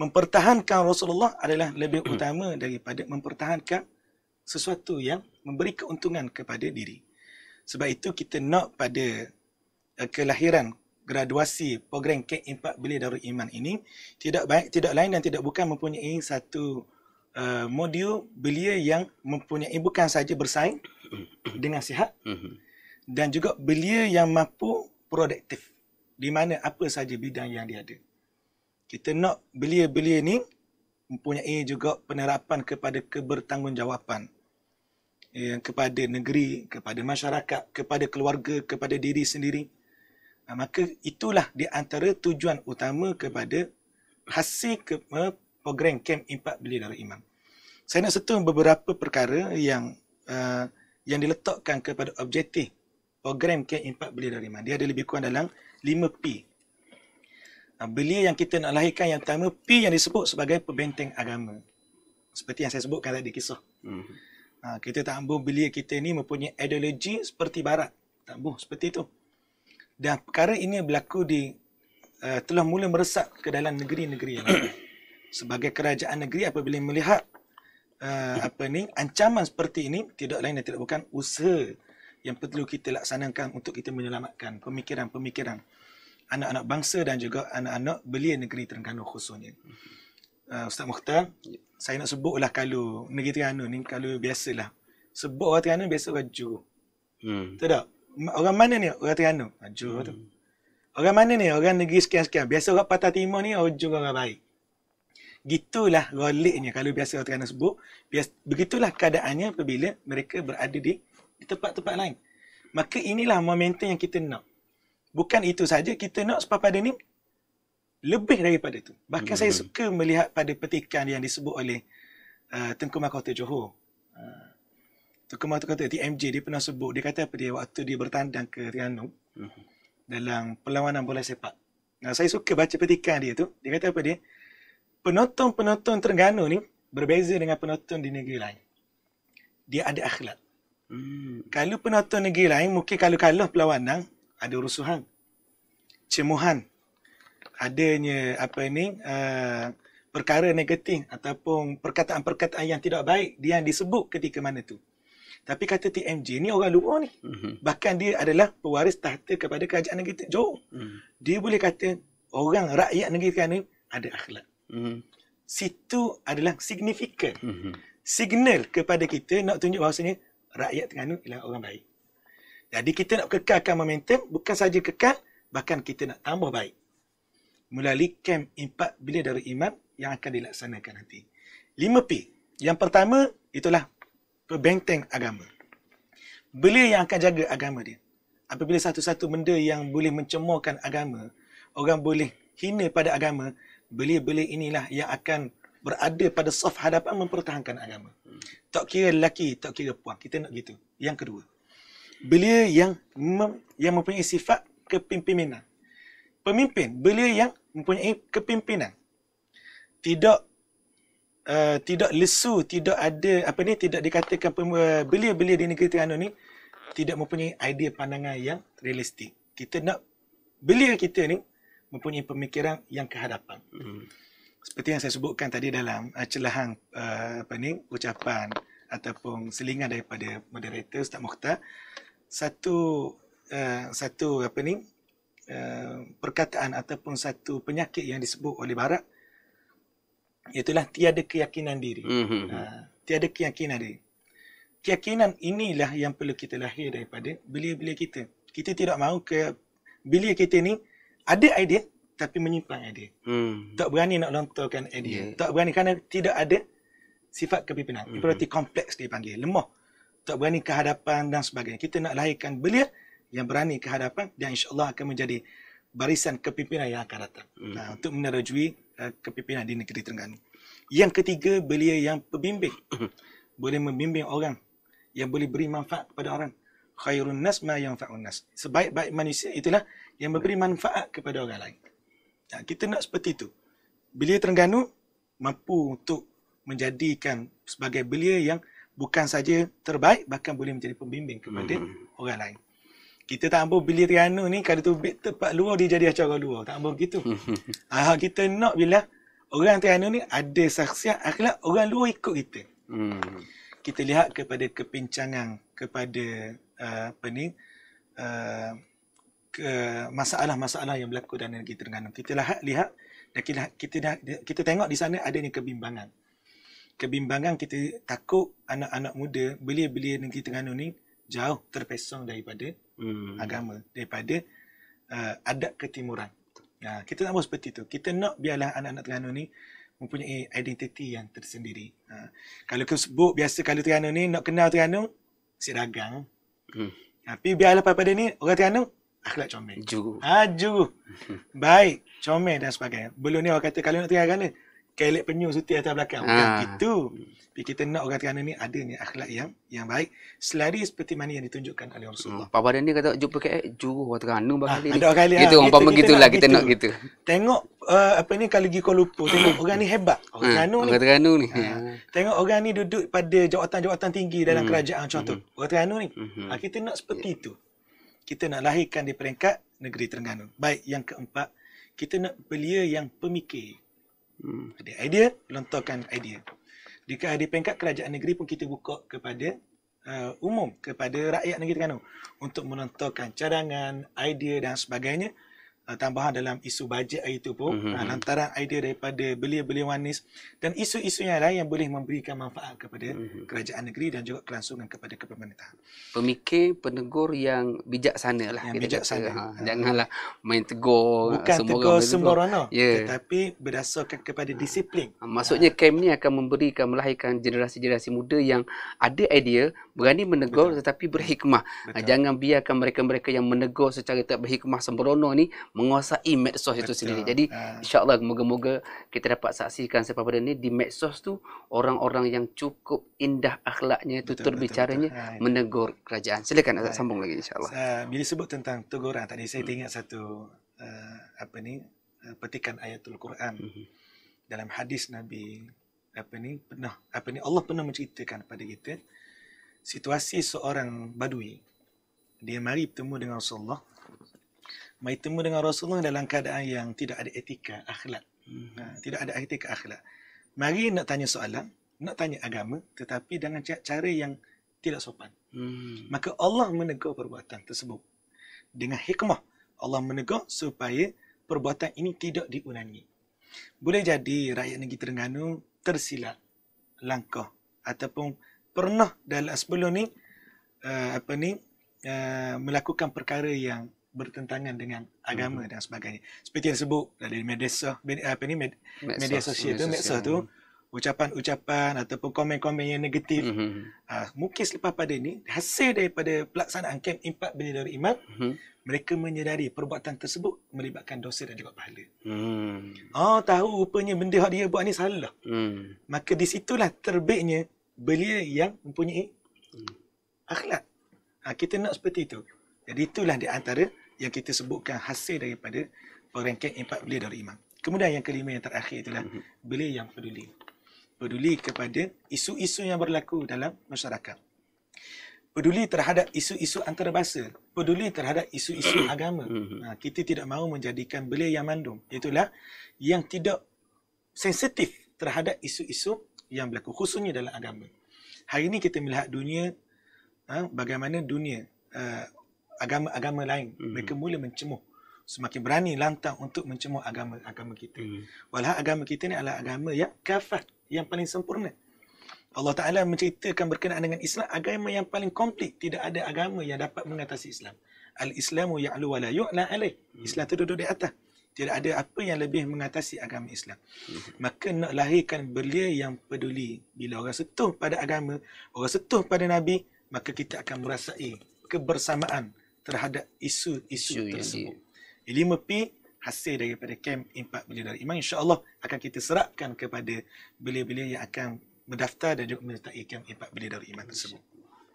Speaker 3: Mempertahankan Rasulullah adalah lebih hmm. utama daripada mempertahankan sesuatu yang memberi keuntungan kepada diri. Sebab itu kita nak pada eh, kelahiran graduasi program K4 Beli Darul Iman ini tidak baik tidak lain dan tidak bukan mempunyai satu uh, modul belia yang mempunyai bukan saja bersaing (coughs) dengan sihat. Hmm dan juga belia yang mampu produktif di mana apa saja bidang yang dia ada. Kita nak belia-belia ni mempunyai juga penerapan kepada kebertanggungjawapan yang eh, kepada negeri, kepada masyarakat, kepada keluarga, kepada diri sendiri. Ah, maka itulah di antara tujuan utama kepada hasil ke, eh, program Camp Impak Belia Darul Iman. Saya nak setuju beberapa perkara yang uh, yang diletakkan kepada objektif program ke impak belia dari mana? Dia ada lebih kurang dalam 5 P. Ah, belia yang kita nak lahirkan yang pertama, P yang disebut sebagai pembenteng agama. Seperti yang saya sebutkan tadi kisah. Hmm. kita tak ambil belia kita ni mempunyai ideologi seperti barat. Tak ambil seperti itu. Dan perkara ini berlaku di uh, telah mula meresap ke dalam negeri-negeri yang (coughs) Sebagai kerajaan negeri apabila melihat uh, apa ni ancaman seperti ini tidak lain dan tidak bukan usaha yang perlu kita laksanakan untuk kita menyelamatkan pemikiran-pemikiran anak-anak bangsa dan juga anak-anak belia negeri Terengganu khususnya. Uh, Ustaz Mukhtar, ya. saya nak sebutlah kalau negeri Terengganu ni kalau biasalah. Sebut orang Terengganu biasa orang Jur. Hmm. tak? Orang mana ni orang Terengganu? Jur hmm. tu. Orang mana ni orang negeri sekian-sekian? Biasa orang Patah Timur ni orang Jur orang baik. Gitulah roliknya kalau biasa orang Terengganu sebut. Biasa, begitulah keadaannya apabila mereka berada di di tempat-tempat lain. Maka inilah momentum yang kita nak. Bukan itu saja kita nak supaya pada ni lebih daripada itu. Bahkan hmm. saya suka melihat pada petikan yang disebut oleh uh, Tengku Mahkota Johor. Uh, Tengku Mahkota Johor, TMJ, dia pernah sebut. Dia kata apa dia waktu dia bertandang ke Tiano hmm. dalam perlawanan bola sepak. Nah, saya suka baca petikan dia tu. Dia kata apa dia? Penonton-penonton Terengganu ni berbeza dengan penonton di negeri lain. Dia ada akhlak. Hmm. Hmm. Kalau penonton negeri lain, mungkin kalau kalah perlawanan, ada rusuhan. Cemuhan. Adanya apa ini, uh, perkara negatif ataupun perkataan-perkataan yang tidak baik dia yang disebut ketika mana tu. Tapi kata TMJ ni orang luar ni. Mm-hmm. Bahkan dia adalah pewaris tahta kepada kerajaan negeri kita. Jauh. Mm-hmm. Dia boleh kata orang rakyat negeri kita ni ada akhlak. Mm-hmm. Situ adalah signifikan. Mm-hmm. Signal kepada kita nak tunjuk bahasanya rakyat Terengganu ialah orang baik. Jadi kita nak kekalkan momentum, bukan saja kekal, bahkan kita nak tambah baik. Melalui kem impak bila dari iman yang akan dilaksanakan nanti. 5P. Yang pertama, itulah pembenteng agama. Bila yang akan jaga agama dia. Apabila satu-satu benda yang boleh mencemurkan agama, orang boleh hina pada agama, beliau-beliau inilah yang akan berada pada saf hadapan mempertahankan agama. Tak kira lelaki, tak kira puan, kita nak gitu. Yang kedua. Belia yang mem- yang mempunyai sifat kepimpinan. Pemimpin, belia yang mempunyai kepimpinan. Tidak Uh, tidak lesu, tidak ada apa ni tidak dikatakan eh, belia-belia di negeri Terengganu ni tidak mempunyai idea pandangan yang realistik. Kita nak belia kita ni mempunyai pemikiran yang kehadapan. Hmm seperti yang saya sebutkan tadi dalam uh, celahan uh, apa ni ucapan ataupun selingan daripada moderator Ustaz Mukhtar satu uh, satu apa ni uh, perkataan ataupun satu penyakit yang disebut oleh barat itulah tiada keyakinan diri. Mm-hmm. Uh, tiada keyakinan diri. Keyakinan inilah yang perlu kita lahir daripada bila-bila kita. Kita tidak mahu ke bila kita ni ada idea tapi menyimpang, idea. Hmm. Tak berani nak lontarkan idea. Yeah. Tak berani kerana tidak ada sifat kepimpinan. Mm-hmm. Ibaratnya kompleks dia panggil. Lemah. Tak berani ke hadapan dan sebagainya. Kita nak lahirkan belia yang berani ke hadapan dan insyaAllah akan menjadi barisan kepimpinan yang akan datang. hmm Nah, untuk menerajui uh, kepimpinan di negeri Terengganu. Yang ketiga, belia yang pembimbing. (coughs) boleh membimbing orang. Yang boleh beri manfaat kepada orang. Khairun nas ma yang fa'un nas. Sebaik-baik manusia itulah yang memberi manfaat kepada orang lain. Ha, kita nak seperti itu. Belia Terengganu mampu untuk menjadikan sebagai belia yang bukan saja terbaik bahkan boleh menjadi pembimbing kepada mm-hmm. orang lain. Kita tak ambil belia Terengganu ni kalau tu tempat luar dia jadi acara luar. Tak ambil begitu. (laughs) ha, kita nak bila orang Terengganu ni ada saksian akhlak orang luar ikut kita. mm Kita lihat kepada kepincangan, kepada uh, apa ni, uh, masalah-masalah yang berlaku dalam negeri Terengganu. Kita lihat lihat dan kita lah, kita kita tengok di sana ada adanya kebimbangan. Kebimbangan kita takut anak-anak muda belia-belia negeri Terengganu ni jauh terpesong daripada hmm. agama, daripada uh, adat ketimuran. Nah, ya, kita tak mahu seperti itu. Kita nak biarlah anak-anak Terengganu ni mempunyai identiti yang tersendiri. Ha. Kalau kita sebut biasa kalau Terengganu ni nak kenal Terengganu, si dagang. Hmm. Tapi biarlah pada ni orang Terengganu akhlak comel. Juru. Ha, juru. (laughs) Baik, comel dan sebagainya. Belum ni orang kata kalau nak terangkan kelek penyu suti atas belakang. Ha. Bukan ah. itu. Tapi kita nak orang terangkan ni ada ni akhlak yang yang baik. Selari seperti mana yang ditunjukkan oleh Rasulullah. Hmm. Papa ni kata jumpa kek juru orang terangkan. Ha, kali ah, ada kali. Gitu, ha. Ah, umpama gitulah kita, kita nak gitu. Tengok uh, apa ni kalau gigi lupa tengok orang ni hebat. Orang ha. ni. Orang terangkan ni. Ha. Hmm. Tengok orang ni duduk pada jawatan-jawatan tinggi dalam hmm. kerajaan contoh. Hmm. Orang terangkan ni. Hmm. Ha, kita nak seperti yeah. Hmm. itu kita nak lahirkan di peringkat negeri Terengganu. Baik, yang keempat, kita nak belia yang pemikir. Hmm. Ada idea, lontarkan idea. Di, di peringkat kerajaan negeri pun kita buka kepada uh, umum, kepada rakyat negeri Terengganu untuk melontarkan cadangan, idea dan sebagainya Uh, tambahan dalam isu bajet itu pun mm-hmm. lantaran idea daripada belia-belia wanis dan isu-isu yang lain yang boleh memberikan manfaat kepada mm-hmm. kerajaan negeri dan juga kelangsungan kepada kepemerintahan. Pemikir penegur yang
Speaker 2: bijaksana lah. Yang bijaksana. Kata, ha, ha, ha, ha, janganlah main tegur. Bukan semua tegur sembarono. Yeah. Tetapi berdasarkan kepada disiplin. Maksudnya ha. KEM ni akan memberikan melahirkan generasi-generasi muda yang ada idea berani menegur Betul. tetapi berhikmah. Betul. Jangan biarkan mereka-mereka yang menegur secara tak berhikmah sembarono ni menguasai medsos itu sendiri. Jadi ha. insyaallah moga-moga kita dapat saksikan siapa pada ni di medsos tu orang-orang yang cukup
Speaker 3: indah akhlaknya tutur
Speaker 2: bicaranya betul, betul. Ha, menegur kerajaan. Silakan ha. sambung lagi
Speaker 3: insyaallah. Bila sebut tentang teguran tadi saya hmm. teringat hmm. satu uh, apa ni petikan ayatul Quran hmm, hmm. dalam hadis Nabi apa ni pernah apa ni Allah pernah menceritakan pada kita situasi seorang badui dia mari bertemu dengan Rasulullah bertemu dengan Rasulullah dalam keadaan yang tidak ada etika akhlak. Ha, tidak ada etika akhlak. Mari nak tanya soalan, nak tanya agama tetapi dengan cara yang tidak sopan. Hmm. Maka Allah menegur perbuatan tersebut dengan hikmah. Allah menegur supaya perbuatan ini tidak diulangi. Boleh jadi rakyat negeri Terengganu tersilap langkah ataupun pernah dalam sebelum ni uh, apa ni uh, melakukan perkara yang bertentangan dengan agama mm-hmm. dan sebagainya. Seperti yang sebut dari media apa ni media, sosial tu, media tu ucapan-ucapan ataupun komen-komen yang negatif. Mm-hmm. Uh, mungkin selepas pada ini hasil daripada pelaksanaan kem impak bila dari iman, mm-hmm. mereka menyedari perbuatan tersebut melibatkan dosa dan juga pahala. Mm. Oh, tahu rupanya benda yang dia buat ni salah. Mm. Maka di situlah terbitnya belia yang mempunyai mm. akhlak. Ha, kita nak seperti itu. Jadi itulah di antara yang kita sebutkan hasil daripada perangkat empat beliau dari imam. Kemudian yang kelima yang terakhir itulah mhm. beliau yang peduli. Peduli kepada isu-isu yang berlaku dalam masyarakat. Peduli terhadap isu-isu antarabangsa. Peduli terhadap isu-isu (coughs) agama. Mhm. Ha, kita tidak mahu menjadikan beliau yang mandum, Itulah yang tidak sensitif terhadap isu-isu yang berlaku khususnya dalam agama. Hari ini kita melihat dunia ha, bagaimana dunia ha, agama-agama lain. Mm. Mereka mula mencemuh. Semakin berani lantang untuk mencemuh agama-agama kita. Mm. Walau agama kita ni adalah agama yang kafat, yang paling sempurna. Allah Ta'ala menceritakan berkenaan dengan Islam, agama yang paling komplit. Tidak ada agama yang dapat mengatasi Islam. Al-Islamu ya'lu wa la yu'la alaih. Mhm. Islam tu duduk di atas. Tidak ada apa yang lebih mengatasi agama Islam. Mhm. Maka nak lahirkan belia yang peduli. Bila orang setuh pada agama, orang setuh pada Nabi, maka kita akan merasai kebersamaan, terhadap isu-isu tersebut. Isu. Lima P hasil daripada kem impak beliau dari iman Allah akan kita serahkan kepada beliau-beliau yang akan mendaftar dan juga menyertai kem impak beliau dari iman tersebut.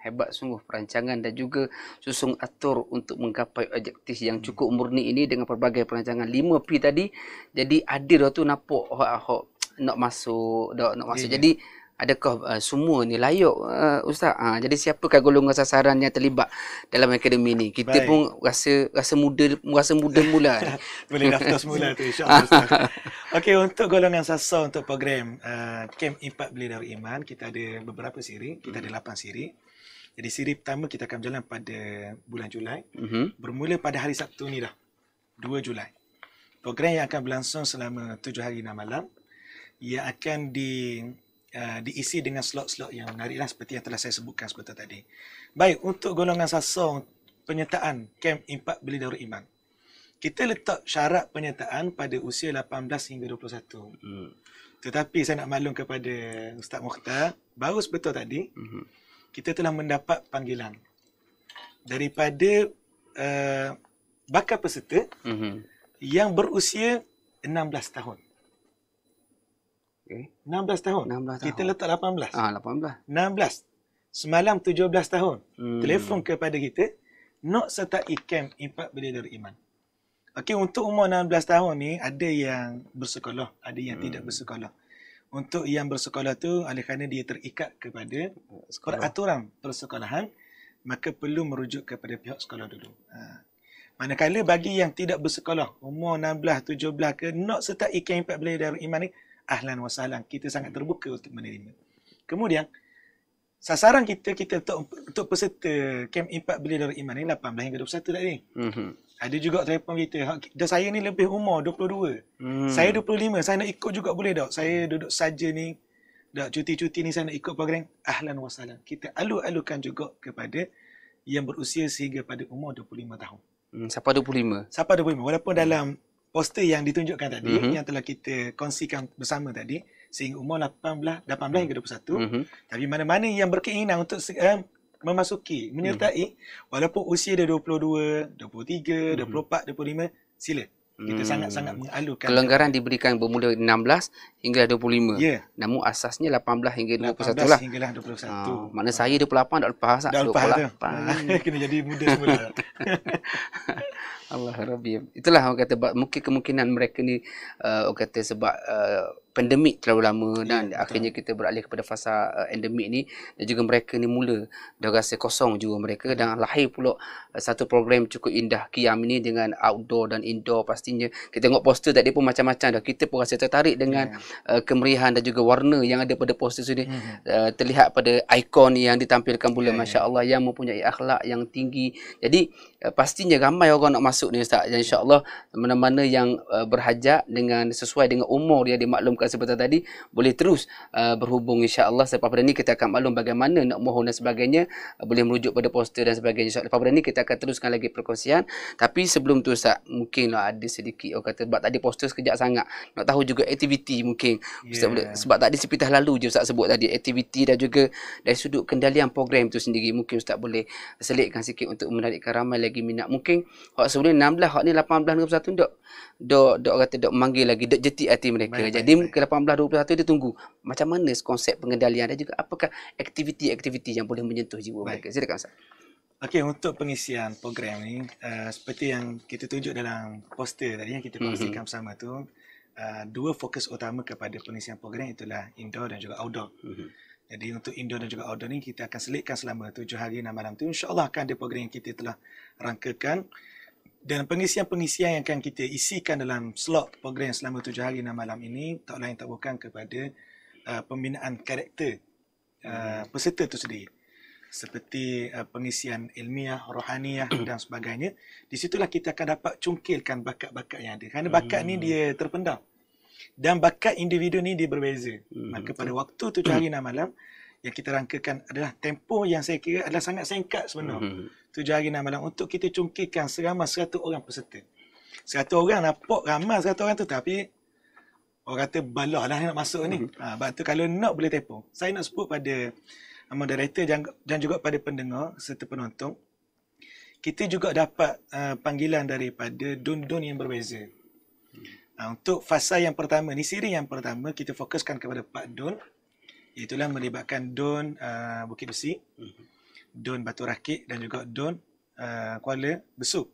Speaker 2: Hebat sungguh perancangan dan juga susung atur untuk menggapai objektif yang hmm. cukup murni ini dengan pelbagai perancangan. 5P tadi, jadi ada lah tu nampak oh, oh, nak masuk, nak, masuk. Ya, ya. jadi yeah adakah uh, semua ni layak uh, ustaz ha, jadi siapakah golongan sasaran yang terlibat dalam akademi ni kita Baik. pun rasa rasa muda rasa muda mula (laughs) boleh daftar semula tu insyaallah
Speaker 3: (laughs) okey untuk golongan sasar untuk program uh, camp impact beli dari iman kita ada beberapa siri kita hmm. ada lapan siri jadi siri pertama kita akan berjalan pada bulan Julai hmm. bermula pada hari Sabtu ni dah 2 Julai program yang akan berlangsung selama 7 hari 6 malam ia akan di Uh, diisi dengan slot-slot yang menarik lah seperti yang telah saya sebutkan sebentar tadi. Baik, untuk golongan sasong penyertaan Camp Impak Beli Darul Iman. Kita letak syarat penyertaan pada usia 18 hingga 21. Hmm. Tetapi saya nak maklum kepada Ustaz Mokhtar baru sebetul tadi, hmm. kita telah mendapat panggilan daripada uh, bakal peserta hmm. yang berusia 16 tahun. Okay. 16 tahun. 16 tahun. Kita letak 18. Ah 18. 16. Semalam 17 tahun. Hmm. Telefon kepada kita nak serta ikan. impak bila dari iman. Okey untuk umur 16 tahun ni ada yang bersekolah, ada yang hmm. tidak bersekolah. Untuk yang bersekolah tu oleh kerana dia terikat kepada sekolah. peraturan persekolahan maka perlu merujuk kepada pihak sekolah dulu. Ha. Manakala bagi yang tidak bersekolah, umur 16, 17 ke, nak serta ikan impak bila dari iman ni, ahlan wa sahlan. Kita sangat terbuka untuk menerima. Kemudian, sasaran kita, kita untuk, untuk peserta Camp Impact Beli Darul Iman ni 18 hingga 21 tak ni? Mm-hmm. Ada juga telefon kita. Ha, Dan saya ni lebih umur 22. Mm. Saya 25. Saya nak ikut juga boleh tak? Saya duduk saja ni. Dah cuti-cuti ni saya nak ikut program. Ahlan wa sahlan. Kita alu-alukan juga kepada yang berusia sehingga pada umur 25 tahun.
Speaker 2: Hmm, siapa 25?
Speaker 3: Siapa 25? Walaupun hmm. dalam poster yang ditunjukkan tadi mm-hmm. yang telah kita kongsikan bersama tadi sehingga umur 18 18 mm-hmm. ke 21 mm-hmm. tapi mana-mana yang berkeinginan untuk uh, memasuki menyertai mm-hmm. walaupun usia dia 22 23 24 mm-hmm. 25 sila kita hmm. sangat-sangat mengalukan kelenggaran
Speaker 2: diberikan bermula 16 hingga 25. Yeah. Namun asasnya 18 hingga 21 18 lah. hingga 21. oh, oh. mana saya 28 dah lepas dah 28. Dah lepas 28. (laughs) Kena jadi muda semula. (laughs) Allah Rabbi. Itulah orang kata mungkin kemungkinan mereka ni uh, orang kata sebab uh, pandemik terlalu lama ya, dan ya, akhirnya kita beralih kepada fasa uh, endemik ni dan juga mereka ni mula dah rasa kosong juga mereka dan lahir pula uh, satu program cukup indah Kiam ni dengan outdoor dan indoor pastinya kita tengok poster tadi pun macam-macam dah kita pun rasa tertarik dengan ya. uh, kemeriahan dan juga warna yang ada pada poster sini ya. uh, terlihat pada ikon yang ditampilkan pula ya, ya. masya-Allah ya. yang mempunyai akhlak yang tinggi jadi uh, pastinya ramai orang nak masuk ni ustaz dan insya-Allah mana-mana yang uh, berhajat dengan sesuai dengan umur dia dimaklumkan lakukan sebentar tadi boleh terus uh, berhubung insya-Allah selepas pada ni kita akan maklum bagaimana nak mohon dan sebagainya uh, boleh merujuk pada poster dan sebagainya so, selepas pada ni kita akan teruskan lagi perkongsian tapi sebelum tu Ustaz mungkinlah ada sedikit orang kata sebab tadi poster sekejap sangat nak tahu juga aktiviti mungkin Ustaz yeah. boleh, sebab tadi sepintas lalu je Ustaz sebut tadi aktiviti dan juga dari sudut kendalian program tu sendiri mungkin Ustaz boleh selitkan sikit untuk menarikkan ramai lagi minat mungkin hak sebenarnya 16 hak ni 18 21 dok dok dok kata dok manggil lagi dok jetik
Speaker 3: hati mereka baik, jadi
Speaker 2: ke-18, 21 dia tunggu. Macam mana konsep pengendalian dan juga apakah aktiviti-aktiviti yang boleh menyentuh jiwa Baik. mereka? Silakan Ustaz.
Speaker 3: Okey, untuk pengisian program ni, uh, seperti yang kita tunjuk dalam poster tadi yang kita mhm. kongsikan mm-hmm. bersama tu, uh, dua fokus utama kepada pengisian program itulah indoor dan juga outdoor. Mm-hmm. Jadi untuk indoor dan juga outdoor ini kita akan selitkan selama tujuh hari enam malam tu. InsyaAllah akan ada program yang kita telah rangkakan. Dan pengisian-pengisian yang akan kita isikan dalam slot program selama tujuh hari dan malam ini tak lain tak bukan kepada uh, pembinaan karakter uh, hmm. peserta itu sendiri. Seperti uh, pengisian ilmiah, rohaniah hmm. dan sebagainya. Di situlah kita akan dapat cungkilkan bakat-bakat yang ada. Kerana bakat hmm. ni dia terpendam. Dan bakat individu ni dia berbeza. Hmm, Maka pada waktu tujuh hari dan malam, yang kita rangkakan adalah tempoh yang saya kira adalah sangat singkat sebenarnya. Mm-hmm. Tujuh hari enam malam untuk kita cungkikan seramai seratus orang peserta. Seratus orang lah, pok ramai seratus orang tu tapi orang kata balah lah nak masuk ni. Mm-hmm. Ha, sebab tu kalau nak boleh tempoh. Saya nak sebut pada ah, moderator dan juga pada pendengar serta penonton. Kita juga dapat uh, panggilan daripada dun-dun yang berbeza. Mm-hmm. untuk fasa yang pertama ni, siri yang pertama kita fokuskan kepada Pak Dun itulah melibatkan don uh, Bukit Besi, mhm. don Batu Rakit dan juga don uh, Kuala Besuk.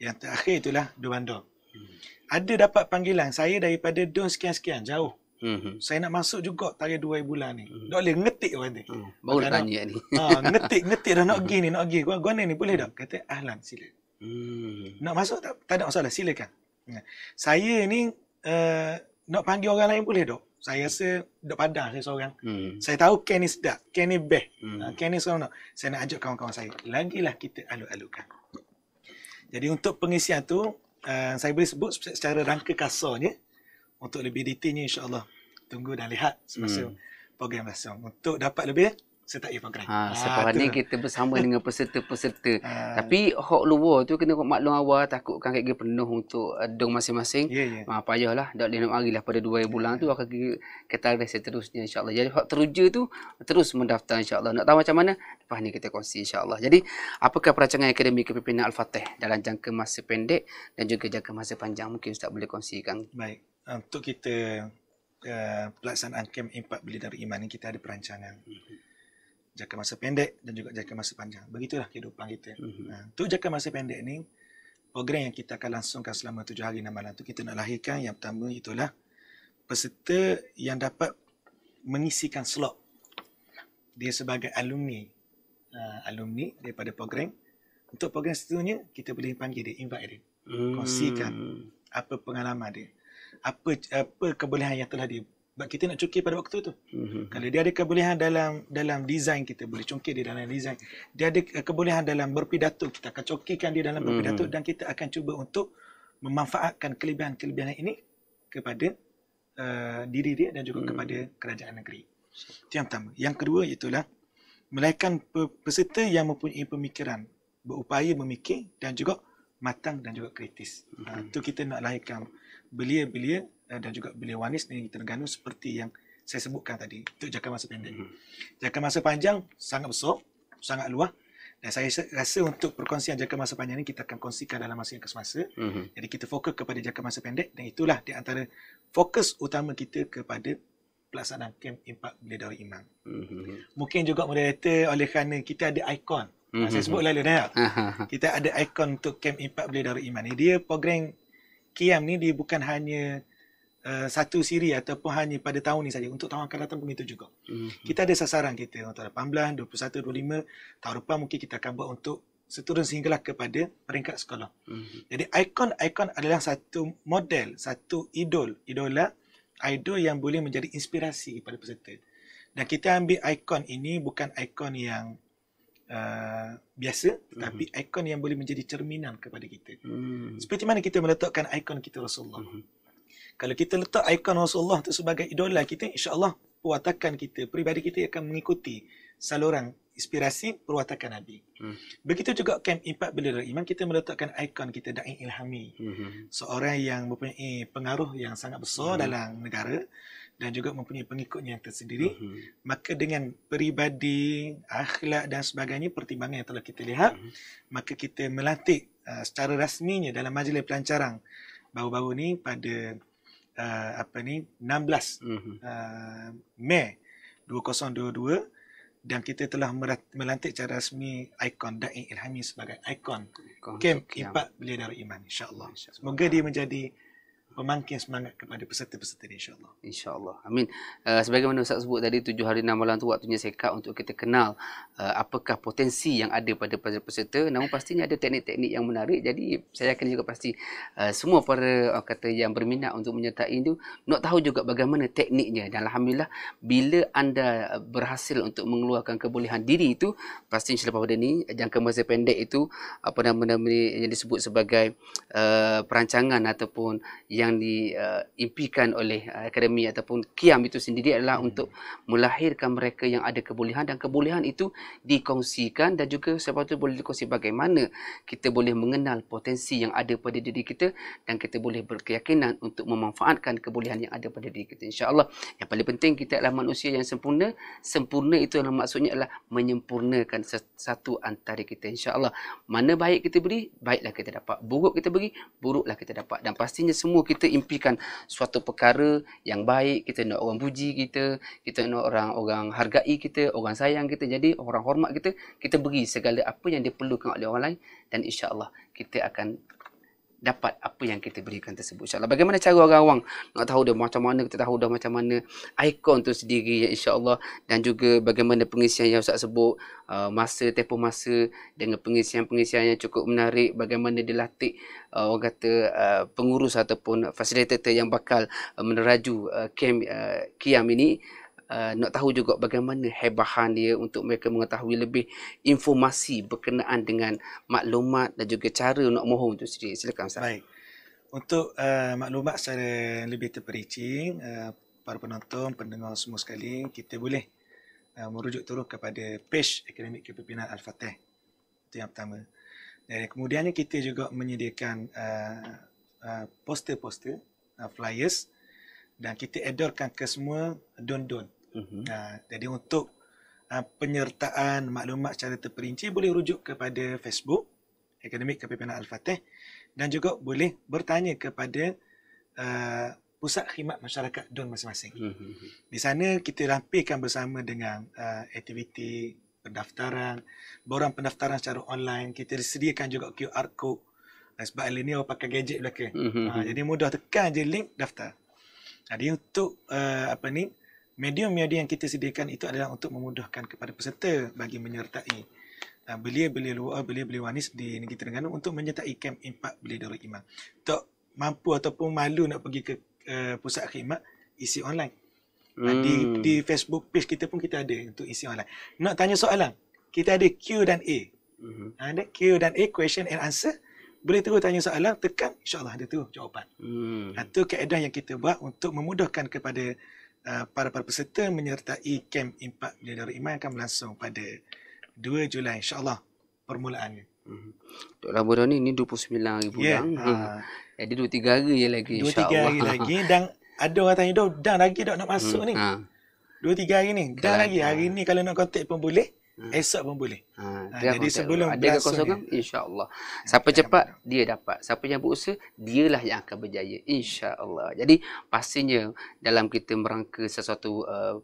Speaker 3: Yang terakhir itulah Dun Bandung. Mhm. Ada dapat panggilan saya daripada don sekian-sekian jauh. Mm-hmm. Saya nak masuk juga tarikh dua bulan ni. Mm-hmm. Tak boleh ngetik orang ni. Mm. Baru tanya ni. Ha, (laughs) ngetik, ngetik dah nak pergi ni, nak pergi. Gua, gua ni, ni boleh tak? Kata Ahlan, sila. Mm. Nak masuk tak? Tak ada masalah, silakan. Ya. Saya ni uh, nak panggil orang lain boleh tak? saya rasa dekat padang saya seorang. Hmm. Saya tahu Ken ni sedap. Ken ni best. Hmm. Ha, Ken ni seronok. Saya nak ajak kawan-kawan saya. Lagilah kita alu-alukan. Jadi untuk pengisian tu, uh, saya boleh sebut secara rangka kasarnya. Untuk lebih detailnya insyaAllah. Tunggu dan lihat semasa hmm. program langsung. Untuk dapat lebih, saya tak payah pangkalan. Ha, ah, sepahan ni lah. kita
Speaker 2: bersama (laughs) dengan peserta-peserta. Ha. Tapi hok luar tu kena maklum awal takutkan kaki penuh untuk dong masing-masing. Ya, yeah, ya. Yeah. payahlah. Dah lima hari lah pada dua yeah. bulan tu ya. akan kita rest seterusnya insyaAllah. Jadi hok teruja tu terus mendaftar insyaAllah. Nak tahu macam mana? Lepas ni kita kongsi insyaAllah. Jadi apakah perancangan Akademi Kepimpinan Al-Fatih dalam jangka masa pendek dan juga jangka masa panjang mungkin Ustaz boleh kongsikan.
Speaker 3: Baik. Ah, untuk kita uh, pelaksanaan kem impak beli dari iman ini kita ada perancangan. Mm-hmm jangka masa pendek dan juga jangka masa panjang. Begitulah kehidupan kita. Mm-hmm. Nah, ha, tu jangka masa pendek ni program yang kita akan langsungkan selama tujuh hari enam malam tu kita nak lahirkan yang pertama itulah peserta yang dapat mengisikan slot dia sebagai alumni uh, alumni daripada program untuk program seterusnya kita boleh panggil dia invite dia mm. kongsikan apa pengalaman dia apa apa kebolehan yang telah dia sebab kita nak cukir pada waktu tu. Mm-hmm. Kalau dia ada kebolehan dalam dalam design kita boleh cungkir dia dalam design. Dia ada kebolehan dalam berpidato kita akan cukirkan dia dalam berpidato mm-hmm. dan kita akan cuba untuk memanfaatkan kelebihan-kelebihan ini kepada uh, diri dia dan juga mm-hmm. kepada kerajaan negeri. Itu yang pertama. Yang kedua itulah melainkan peserta yang mempunyai pemikiran berupaya memikir dan juga matang dan juga kritis. Itu mm-hmm. uh, kita nak lahirkan belia-belia Eh, dan juga beliau wanis di Terengganu seperti yang saya sebutkan tadi untuk jangka masa pendek. hmm Jangka masa panjang sangat besar, sangat luas dan saya rasa untuk perkongsian jangka masa panjang ini kita akan kongsikan dalam masa yang kesemasa. hmm Jadi kita fokus kepada jangka masa pendek dan itulah di antara fokus utama kita kepada pelaksanaan kem impak bila dari imam. hmm Mungkin juga moderator oleh kerana kita ada ikon. hmm Saya sebut lalu dah. (laughs) kita ada ikon untuk kem impak bila dari imam ni. Dia program Kiam ni dia bukan hanya uh, satu siri ataupun hanya pada tahun ini saja untuk tahun akan datang begitu juga. Mm-hmm. Kita ada sasaran kita untuk 18, 21, 25 tahun depan mungkin kita akan buat untuk seturun sehinggalah kepada peringkat sekolah. Mm-hmm. Jadi ikon-ikon adalah satu model, satu idol, idola, idol yang boleh menjadi inspirasi kepada peserta. Dan kita ambil ikon ini bukan ikon yang Uh, biasa tetapi mhm. mm-hmm. ikon yang boleh menjadi cerminan kepada kita. Mm-hmm. Seperti mana kita meletakkan ikon kita Rasulullah. Mm-hmm. Kalau kita letak ikon Rasulullah itu sebagai idola kita, insyaAllah perwatakan kita, peribadi kita akan mengikuti saluran inspirasi perwatakan Nabi. Hmm. Begitu juga kamp impak bendera iman, kita meletakkan ikon kita da'i ilhami. Hmm. Seorang yang mempunyai pengaruh yang sangat besar hmm. dalam negara dan juga mempunyai pengikutnya yang tersendiri. Hmm. Maka dengan peribadi, akhlak dan sebagainya, pertimbangan yang telah kita lihat, hmm. maka kita melatih uh, secara rasminya dalam majlis pelancaran baru-baru ni pada uh, apa ni 16 uh-huh. Mhm. uh, Mei 2022 dan kita telah melantik secara rasmi ikon Dai Ilhami sebagai ikon Kem Impak Belia Darul Iman insya Semoga dia menjadi pemangkin semangat kepada peserta-peserta ini insyaAllah.
Speaker 2: InsyaAllah. Amin. Uh, mana Ustaz sebut tadi, tujuh hari enam malam itu waktunya sekat untuk kita kenal uh, apakah potensi yang ada pada peserta. Namun pastinya ada teknik-teknik yang menarik. Jadi saya yakin juga pasti uh, semua para uh, kata yang berminat untuk menyertai itu nak tahu juga bagaimana tekniknya. Dan Alhamdulillah, bila anda berhasil untuk mengeluarkan kebolehan diri itu, pasti insyaAllah pada ini, jangka masa pendek itu, apa nama-nama yang disebut sebagai uh, perancangan ataupun yang yang diimpikan uh, oleh uh, akademi ataupun kiam itu sendiri adalah hmm. untuk melahirkan mereka yang ada kebolehan dan kebolehan itu dikongsikan dan juga sepatutnya boleh dikongsi bagaimana kita boleh mengenal potensi yang ada pada diri kita dan kita boleh berkeyakinan untuk memanfaatkan kebolehan yang ada pada diri kita insyaallah yang paling penting kita adalah manusia yang sempurna sempurna itu adalah maksudnya adalah menyempurnakan satu antara kita insyaallah mana baik kita beri baiklah kita dapat buruk kita beri buruklah kita dapat dan pastinya semua kita impikan suatu perkara yang baik, kita nak orang puji kita, kita nak orang orang hargai kita, orang sayang kita, jadi orang hormat kita, kita beri segala apa yang diperlukan oleh orang lain dan insya-Allah kita akan dapat apa yang kita berikan tersebut insyaallah bagaimana cara orang awang nak tahu dia macam mana kita tahu dah macam mana ikon tu sendiri ya insyaallah dan juga bagaimana pengisian yang ustaz sebut uh, masa tempo masa dengan pengisian-pengisian yang cukup menarik bagaimana dilatih uh, orang kata uh, pengurus ataupun fasilitator yang bakal meneraju kem kiam ini uh, nak tahu juga bagaimana hebahan dia untuk mereka mengetahui lebih informasi berkenaan dengan maklumat dan juga cara nak mohon itu sendiri. Silakan Ustaz. Baik.
Speaker 3: Untuk uh, maklumat secara lebih terperinci, uh, para penonton, pendengar semua sekali, kita boleh uh, merujuk terus kepada page Akademik Kepimpinan Al-Fatih. Itu yang pertama. Dan eh, kemudiannya kita juga menyediakan uh, uh, poster-poster, uh, flyers dan kita edarkan ke semua don-don. Uh-huh. Ha, jadi untuk ha, penyertaan maklumat secara terperinci boleh rujuk kepada Facebook Akademik Kepimpinan Al-Fatih dan juga boleh bertanya kepada uh, pusat khidmat masyarakat DUN masing-masing. Uh-huh. Di sana kita rampikan bersama dengan uh, aktiviti pendaftaran, borang pendaftaran secara online, kita sediakan juga QR code sebab hari ini orang pakai gadget belakang. Mm-hmm. Ha, jadi mudah tekan je link daftar. Jadi untuk uh, apa ni, medium-medium yang kita sediakan itu adalah untuk memudahkan kepada peserta bagi menyertai uh, belia-belia luar, belia-belia wanis di negeri Terengganu untuk menyertai kamp impak beli darul imam. Tak mampu ataupun malu nak pergi ke uh, pusat khidmat, isi online. Uh, hmm. di, di Facebook page kita pun kita ada untuk isi online. Nak tanya soalan, kita ada Q dan A. Hmm. Ada Q dan A, question and answer. Boleh terus tanya soalan, tekan, insyaAllah ada tu jawapan. Hmm. Itu keadaan yang kita buat untuk memudahkan kepada Uh, para para peserta menyertai kamp impak bila darul iman akan berlangsung pada 2 Julai insyaallah permulaannya. Hmm.
Speaker 2: Untuk Ramadan ni ni 29 hari ya, pulang. Yeah. Ha. Jadi 2 3 hari je lagi 2 3 hari lagi
Speaker 3: dan ada orang tanya dah lagi dah nak masuk hmm. ni. Ha. 2 3 hari ni dah lagi hari ha. ni kalau nak kontak pun boleh. Hmm. Esok pun boleh.
Speaker 2: Ha, ha, jadi sebelum ada kekosongan insya-Allah. Ha, Siapa cepat dia dapat. Siapa yang berusaha dialah yang akan berjaya insya-Allah. Jadi pastinya dalam kita merangka sesuatu uh,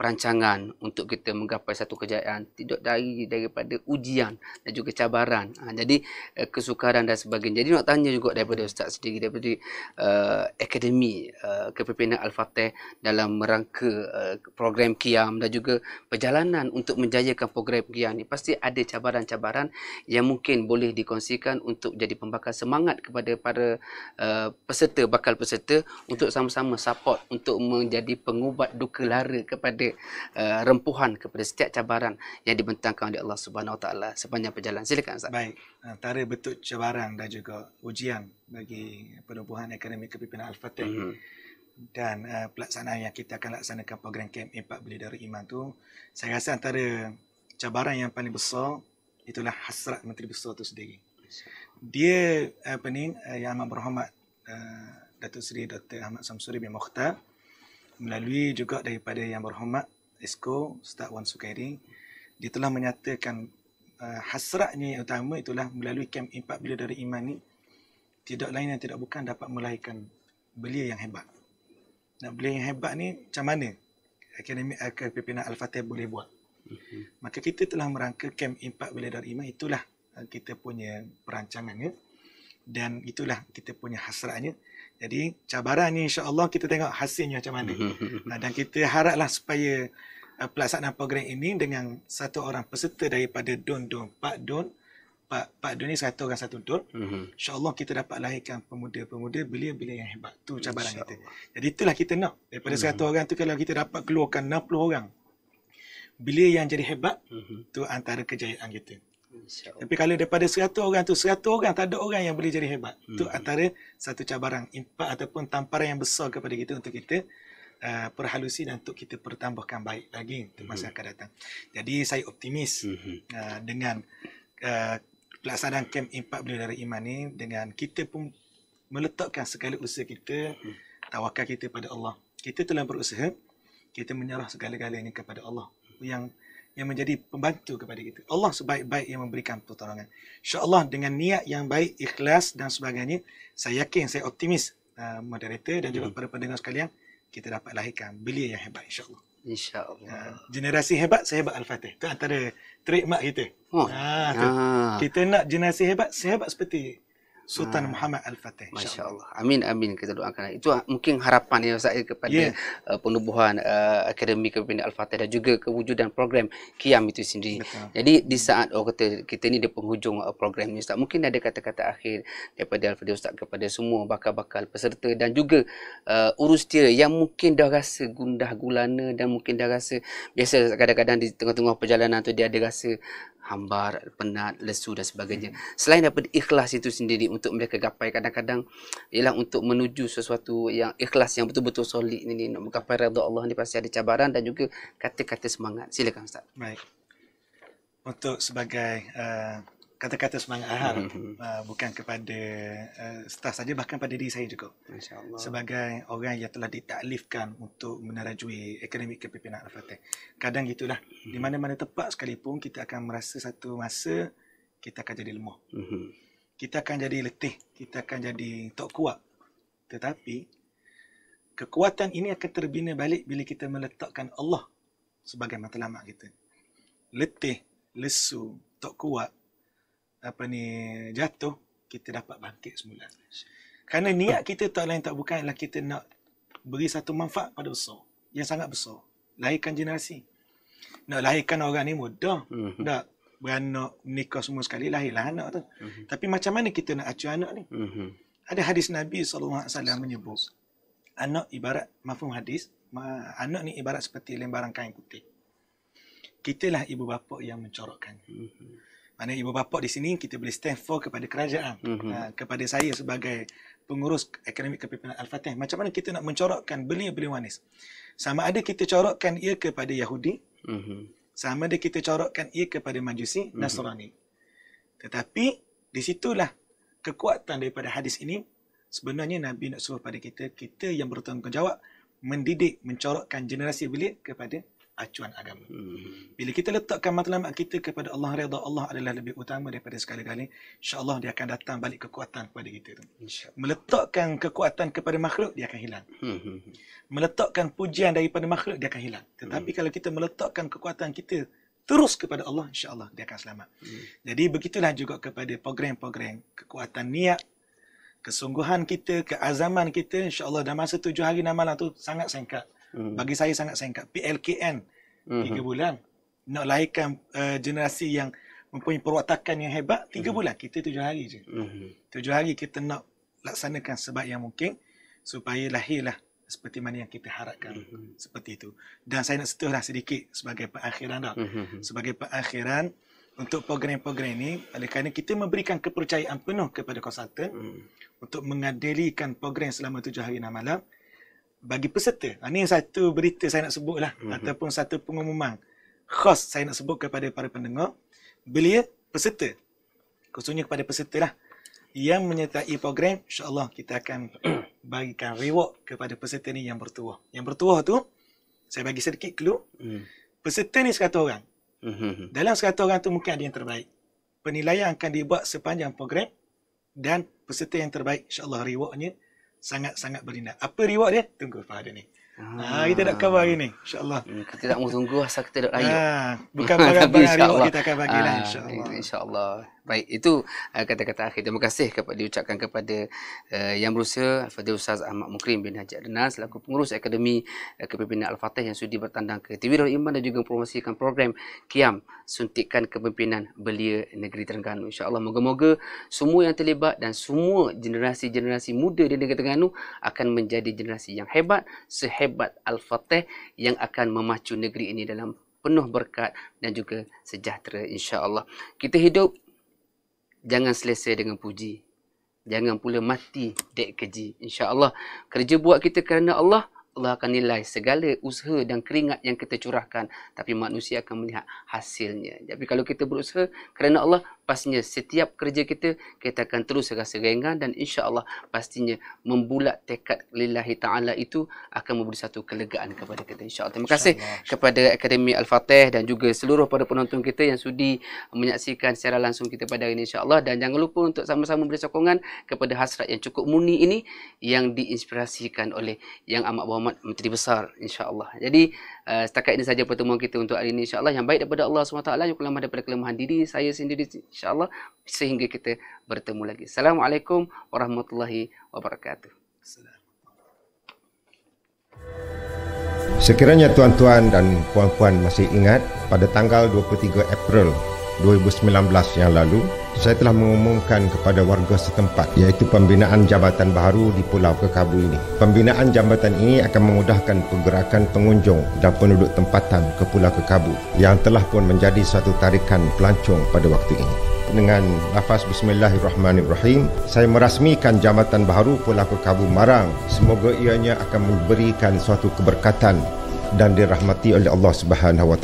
Speaker 2: perancangan untuk kita menggapai satu kejayaan tidak dari daripada ujian dan juga cabaran ha, jadi eh, kesukaran dan sebagainya jadi nak tanya juga daripada ustaz sendiri daripada uh, akademi uh, eh, kepimpinan al-fatih dalam merangka uh, program kiam dan juga perjalanan untuk menjayakan program kiam ni pasti ada cabaran-cabaran yang mungkin boleh dikongsikan untuk jadi pembakar semangat kepada para uh, peserta bakal peserta untuk sama-sama support untuk menjadi pengubat duka lara kepada uh, rempuhan kepada setiap cabaran yang dibentangkan oleh Allah Subhanahu Wa Taala sepanjang perjalanan.
Speaker 3: Silakan Ustaz. Baik. Antara eh, bentuk cabaran dan juga ujian bagi penubuhan ekonomi kepimpinan Al-Fatih mm-hmm. dan uh, pelaksanaan yang kita akan laksanakan program KMA Empat Beli Dari Iman tu, saya rasa antara cabaran yang paling besar itulah hasrat Menteri Besar itu sendiri. Dia apa ni uh, yang amat berhormat uh, Datuk Seri Dr. Ahmad Samsuri bin Mukhtar melalui juga daripada yang berhormat Esko Ustaz Wan Sukairi dia telah menyatakan uh, hasratnya yang utama itulah melalui kem impak bila dari iman ni tidak lain dan tidak bukan dapat melahirkan belia yang hebat. Nak belia yang hebat ni macam mana Akademi eh, Kepimpinan Al-Fatih boleh buat? Mhm. Maka kita telah merangka kem impak bila dari iman itulah uh, kita punya perancangannya dan itulah kita punya hasratnya. Jadi cabaran cabarannya insya-Allah kita tengok hasilnya macam mana. Nah, mm-hmm. dan kita haraplah supaya uh, pelaksanaan program ini dengan satu orang peserta daripada Dun-Dun, Pak Dun Pak, Pak Dun ni satu orang satu tur. Mm-hmm. Insya Allah kita dapat lahirkan pemuda-pemuda belia-belia yang hebat. Tu cabaran kita. Jadi itulah kita nak. Daripada mm-hmm. satu orang tu kalau kita dapat keluarkan 60 orang belia yang jadi hebat, mm-hmm. tu antara kejayaan kita. InsyaAllah. Tapi kalau daripada 100 orang tu, 100 orang tak ada orang yang boleh jadi hebat. Hmm. Itu antara satu cabaran, impak ataupun tamparan yang besar kepada kita untuk kita uh, perhalusi dan untuk kita pertambahkan baik lagi untuk masa hmm. akan datang. Jadi saya optimis hmm. uh, dengan uh, pelaksanaan kem impak bila dari iman ni dengan kita pun meletakkan segala usaha kita, hmm. tawakal kita pada Allah. Kita telah berusaha, kita menyerah segala-galanya kepada Allah. Yang yang menjadi pembantu kepada kita. Allah sebaik-baik yang memberikan pertolongan. InsyaAllah dengan niat yang baik, ikhlas dan sebagainya, saya yakin, saya optimis uh, moderator dan juga hmm. para pendengar sekalian, kita dapat lahirkan belia yang hebat insyaAllah. InsyaAllah. Uh, generasi hebat, saya hebat Al-Fatih. Itu antara trademark kita. Oh. Ha, ha. Kita nak generasi hebat, saya hebat seperti Sultan hmm. Muhammad Al-Fatih.
Speaker 2: Masya Allah. Allah. Amin, amin. Kita doakan. Itu mungkin harapan ya saya kepada yeah. uh, penubuhan uh, Akademi kepada Al-Fatih dan juga kewujudan program kiam itu sendiri. Betul. Jadi di saat oh, kita, kita ini di penghujung uh, program ini Ustaz, mungkin ada kata-kata akhir daripada Al-Fatih Ustaz kepada semua bakal-bakal peserta dan juga uh, urus dia yang mungkin dah rasa gundah gulana dan mungkin dah rasa biasa kadang-kadang di tengah-tengah perjalanan tu dia ada rasa hambar, penat, lesu dan sebagainya. Hmm. Selain daripada ikhlas itu sendiri untuk mereka gapai kadang-kadang ialah untuk menuju sesuatu yang ikhlas yang betul-betul solid ini, ini nak menggapai redha Allah ni pasti ada cabaran dan juga kata-kata semangat. Silakan Ustaz.
Speaker 3: Baik. Untuk sebagai uh, kata-kata semangat Ahar, eh, uh, hmm. eh, bukan kepada uh, staff saja bahkan pada diri saya juga. Masya-Allah. Sebagai orang yang telah ditaklifkan untuk menerajui akademik kepimpinan Al-Fatih. Kadang gitulah. Di hmm. mana-mana tepat sekalipun kita akan merasa satu masa kita akan jadi lemah. Mm-hmm kita akan jadi letih, kita akan jadi tak kuat. Tetapi kekuatan ini akan terbina balik bila kita meletakkan Allah sebagai matlamat kita. Letih, lesu, tak kuat apa ni jatuh, kita dapat bangkit semula. Karena niat kita tak lain tak bukan ialah kita nak beri satu manfaat pada besar yang sangat besar. Lahirkan generasi. Nak lahirkan orang ni mudah. Mhm. Tak beranak, nikah semua sekali lahirlah anak tu. Mm-hmm. Tapi macam mana kita nak acu anak ni? Mm-hmm. Ada hadis Nabi sallallahu menyebut anak ibarat mafhum hadis, anak ni ibarat seperti lembaran kain putih. Kitalah ibu bapa yang mencorokkan. Mm-hmm. Mana ibu bapa di sini kita boleh stand for kepada kerajaan, mm-hmm. aa, ha, kepada saya sebagai pengurus akademik kepimpinan Al-Fatih. Macam mana kita nak mencorokkan beliau-beliau manis? Sama ada kita corokkan ia kepada Yahudi, mm-hmm sama ada kita corokkan ia kepada Majusi mhm. Nasrani. Tetapi di situlah kekuatan daripada hadis ini sebenarnya Nabi nak suruh pada kita kita yang bertanggungjawab mendidik mencorokkan generasi beliau kepada acuan agama. Hmm. Bila kita letakkan matlamat kita kepada Allah redha Allah adalah lebih utama daripada segala-galanya, insya-Allah dia akan datang balik kekuatan kepada kita tu. Meletakkan kekuatan kepada makhluk dia akan hilang. Hmm, hmm, meletakkan pujian daripada makhluk dia akan hilang. Tetapi kalau kita meletakkan kekuatan kita terus kepada Allah, insya-Allah dia akan selamat. Jadi begitulah juga kepada program-program kekuatan niat kesungguhan kita, keazaman kita, insyaAllah dalam masa tujuh hari enam malam tu sangat singkat. Hmm. Hmm. Bagi saya sangat singkat. PLKN hmm. 3 bulan. Nak lahirkan uh, generasi yang mempunyai perwatakan yang hebat tiga hmm. bulan. Kita tujuh hari je. Hmm. 7 hari kita nak laksanakan sebaik yang mungkin supaya lahirlah seperti mana yang kita harapkan. Hmm. Seperti itu. Dan saya nak setuhlah sedikit sebagai pengakhiran dah. Hmm, hmm, hmm. Sebagai pengakhiran untuk program-program ini oleh kerana kita memberikan kepercayaan penuh kepada konsultan hmm. untuk mengadilikan program selama tujuh hari dan malam bagi peserta. Ini ha, satu berita saya nak sebutlah mm-hmm. ataupun satu pengumuman khas saya nak sebut kepada para pendengar. Belia peserta. Khususnya kepada peserta lah. Yang menyertai program, insyaAllah kita akan (clears throat) bagikan reward kepada peserta ni yang bertuah. Yang bertuah tu, saya bagi sedikit clue. Mm. Peserta ni 100 orang. Mm-hmm. Dalam 100 orang tu mungkin ada yang terbaik. Penilaian akan dibuat sepanjang program dan peserta yang terbaik insyaAllah rewardnya sangat-sangat berindah. Apa reward dia? Tunggu pada ni. Ha, ha, kita nak cover hari ni. InsyaAllah. Hmm,
Speaker 2: kita tak mahu tunggu asal kita nak layak. Ha, ah, bukan (laughs) barang-barang reward kita akan bagilah. Ha, InsyaAllah. InsyaAllah. Baik, itu eh, kata-kata akhir. Terima kasih kepada diucapkan kepada uh, yang berusaha Fadil Ustaz Ahmad Mukrim bin Haji Adnan selaku pengurus Akademi uh, Kepimpinan Al-Fatih yang sudah bertandang ke TV Rahul Iman dan juga mempromosikan program Kiam Suntikan Kepimpinan Belia Negeri Terengganu. InsyaAllah, moga-moga semua yang terlibat dan semua generasi-generasi muda di Negeri Terengganu akan menjadi generasi yang hebat, sehebat Al-Fatih yang akan memacu negeri ini dalam penuh berkat dan juga sejahtera insya-Allah. Kita hidup jangan selesai dengan puji. Jangan pula mati dek keji. InsyaAllah, kerja buat kita kerana Allah, Allah akan nilai segala usaha dan keringat yang kita curahkan. Tapi manusia akan melihat hasilnya. Tapi kalau kita berusaha kerana Allah, pastinya setiap kerja kita kita akan terus rasa renggan dan insya-Allah pastinya membulat tekad lillahi taala itu akan memberi satu kelegaan kepada kita insya-Allah. Terima kasih kepada Akademi Al-Fatih dan juga seluruh para penonton kita yang sudi menyaksikan secara langsung kita pada hari ini insya-Allah dan jangan lupa untuk sama-sama memberi sokongan kepada hasrat yang cukup murni ini yang diinspirasikan oleh Yang Amat Berhormat Menteri Besar insya-Allah. Jadi eh, setakat ini saja pertemuan kita untuk hari ini insya-Allah yang baik daripada Allah SWT yang kelemahan daripada kelemahan diri saya sendiri insyaallah sehingga kita bertemu lagi. Assalamualaikum warahmatullahi wabarakatuh.
Speaker 1: Sekiranya tuan-tuan dan puan-puan masih ingat pada tanggal 23 April 2019 yang lalu, saya telah mengumumkan kepada warga setempat iaitu pembinaan jambatan baru di Pulau Kekabu ini. Pembinaan jambatan ini akan memudahkan pergerakan pengunjung dan penduduk tempatan ke Pulau Kekabu yang telah pun menjadi satu tarikan pelancong pada waktu ini dengan nafas bismillahirrahmanirrahim saya merasmikan jambatan baharu Pulau Kabu Marang semoga ianya akan memberikan suatu keberkatan dan dirahmati oleh Allah Subhanahu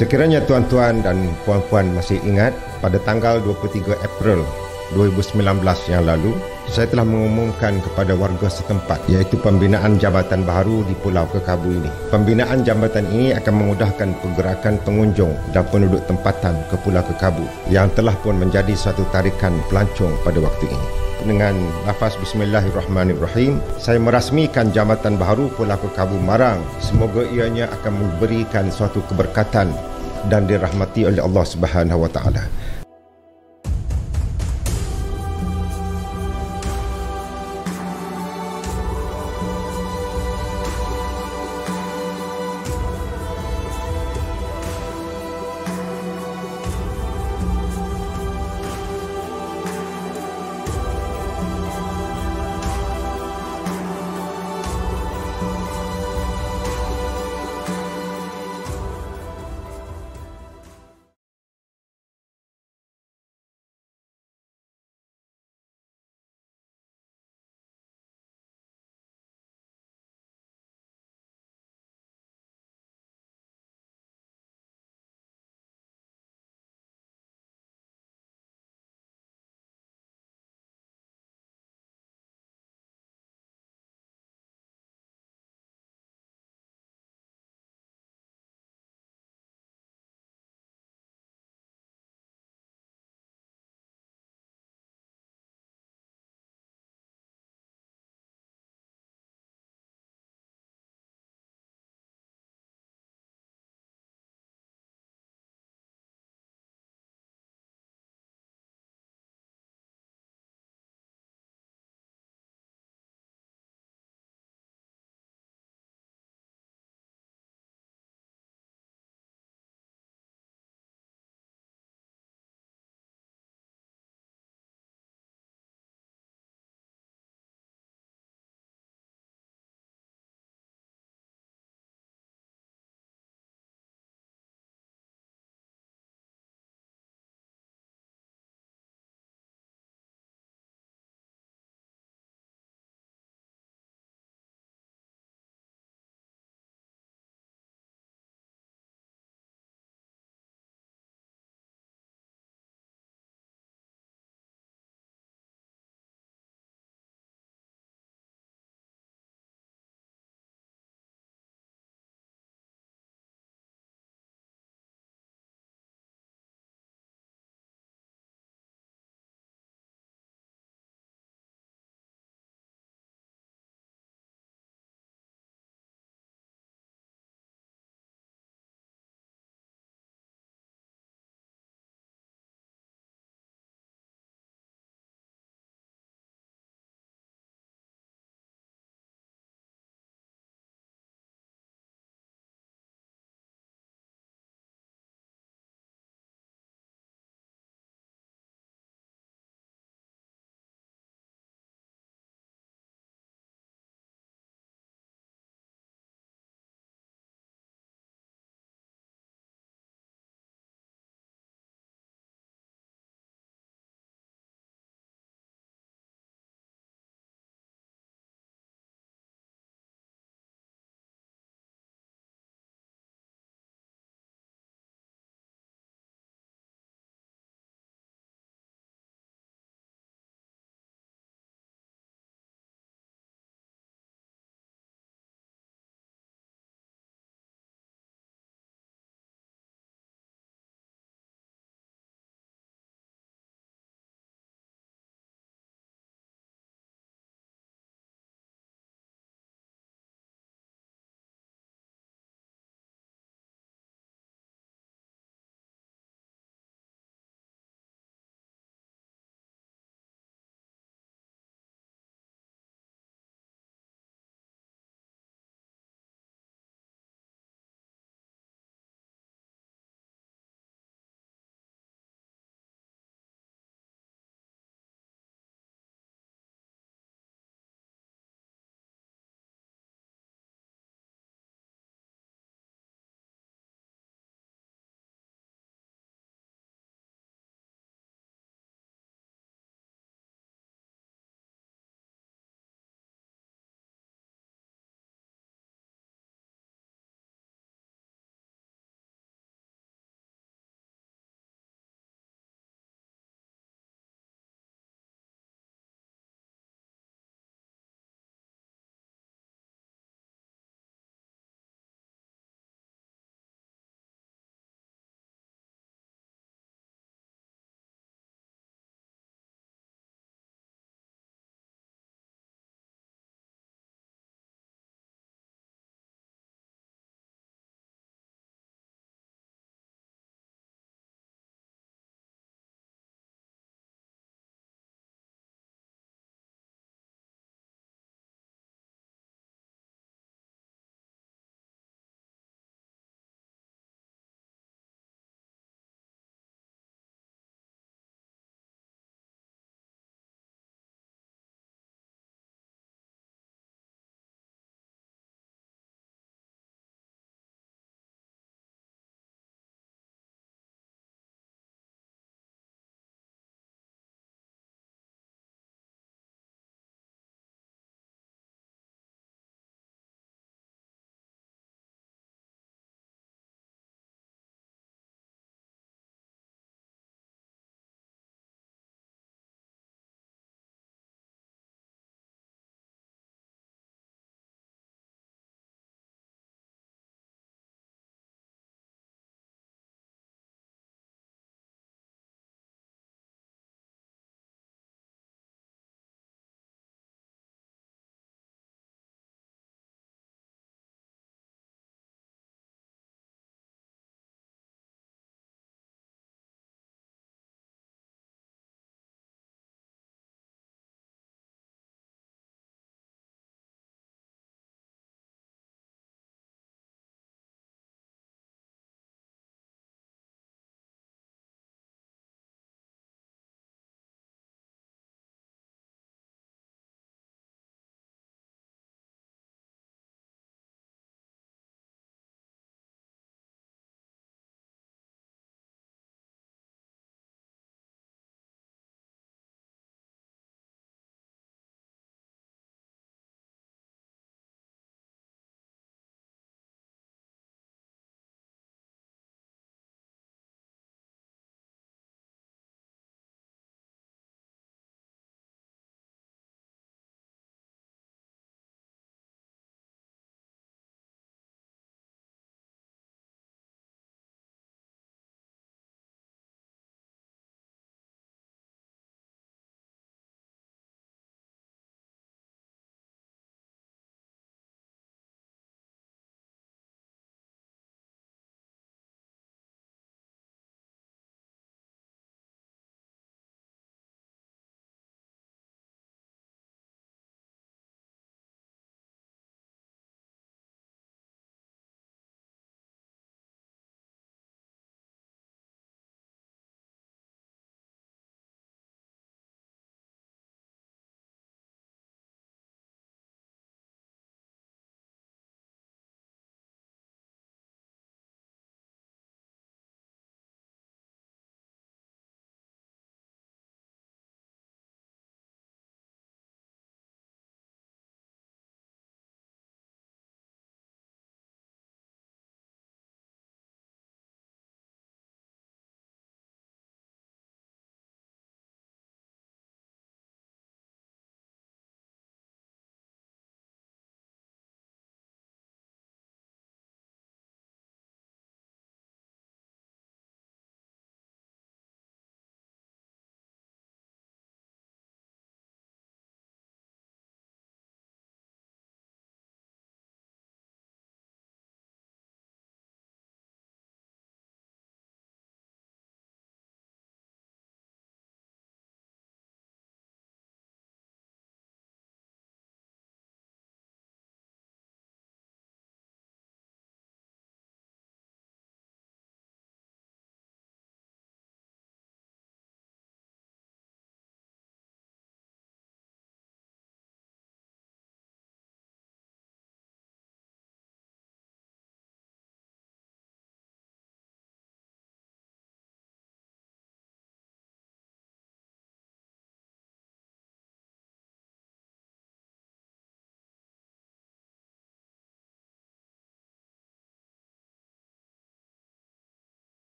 Speaker 1: Sekiranya tuan-tuan dan puan-puan masih ingat pada tanggal 23 April 2019 yang lalu, saya telah mengumumkan kepada warga setempat iaitu pembinaan jambatan baru di Pulau Kekabu ini. Pembinaan jambatan ini akan memudahkan pergerakan pengunjung dan penduduk tempatan ke Pulau Kekabu yang telah pun menjadi satu tarikan pelancong pada waktu ini dengan nafas bismillahirrahmanirrahim saya merasmikan jambatan baharu Pulau Kabu Marang semoga ianya akan memberikan suatu keberkatan dan dirahmati oleh Allah Subhanahu